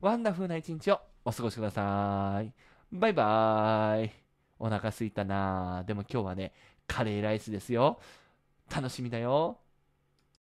ワンダフルな一日をお過ごしください。バイバーイ。お腹すいたなでも今日はね、カレーライスですよ。楽しみだよ。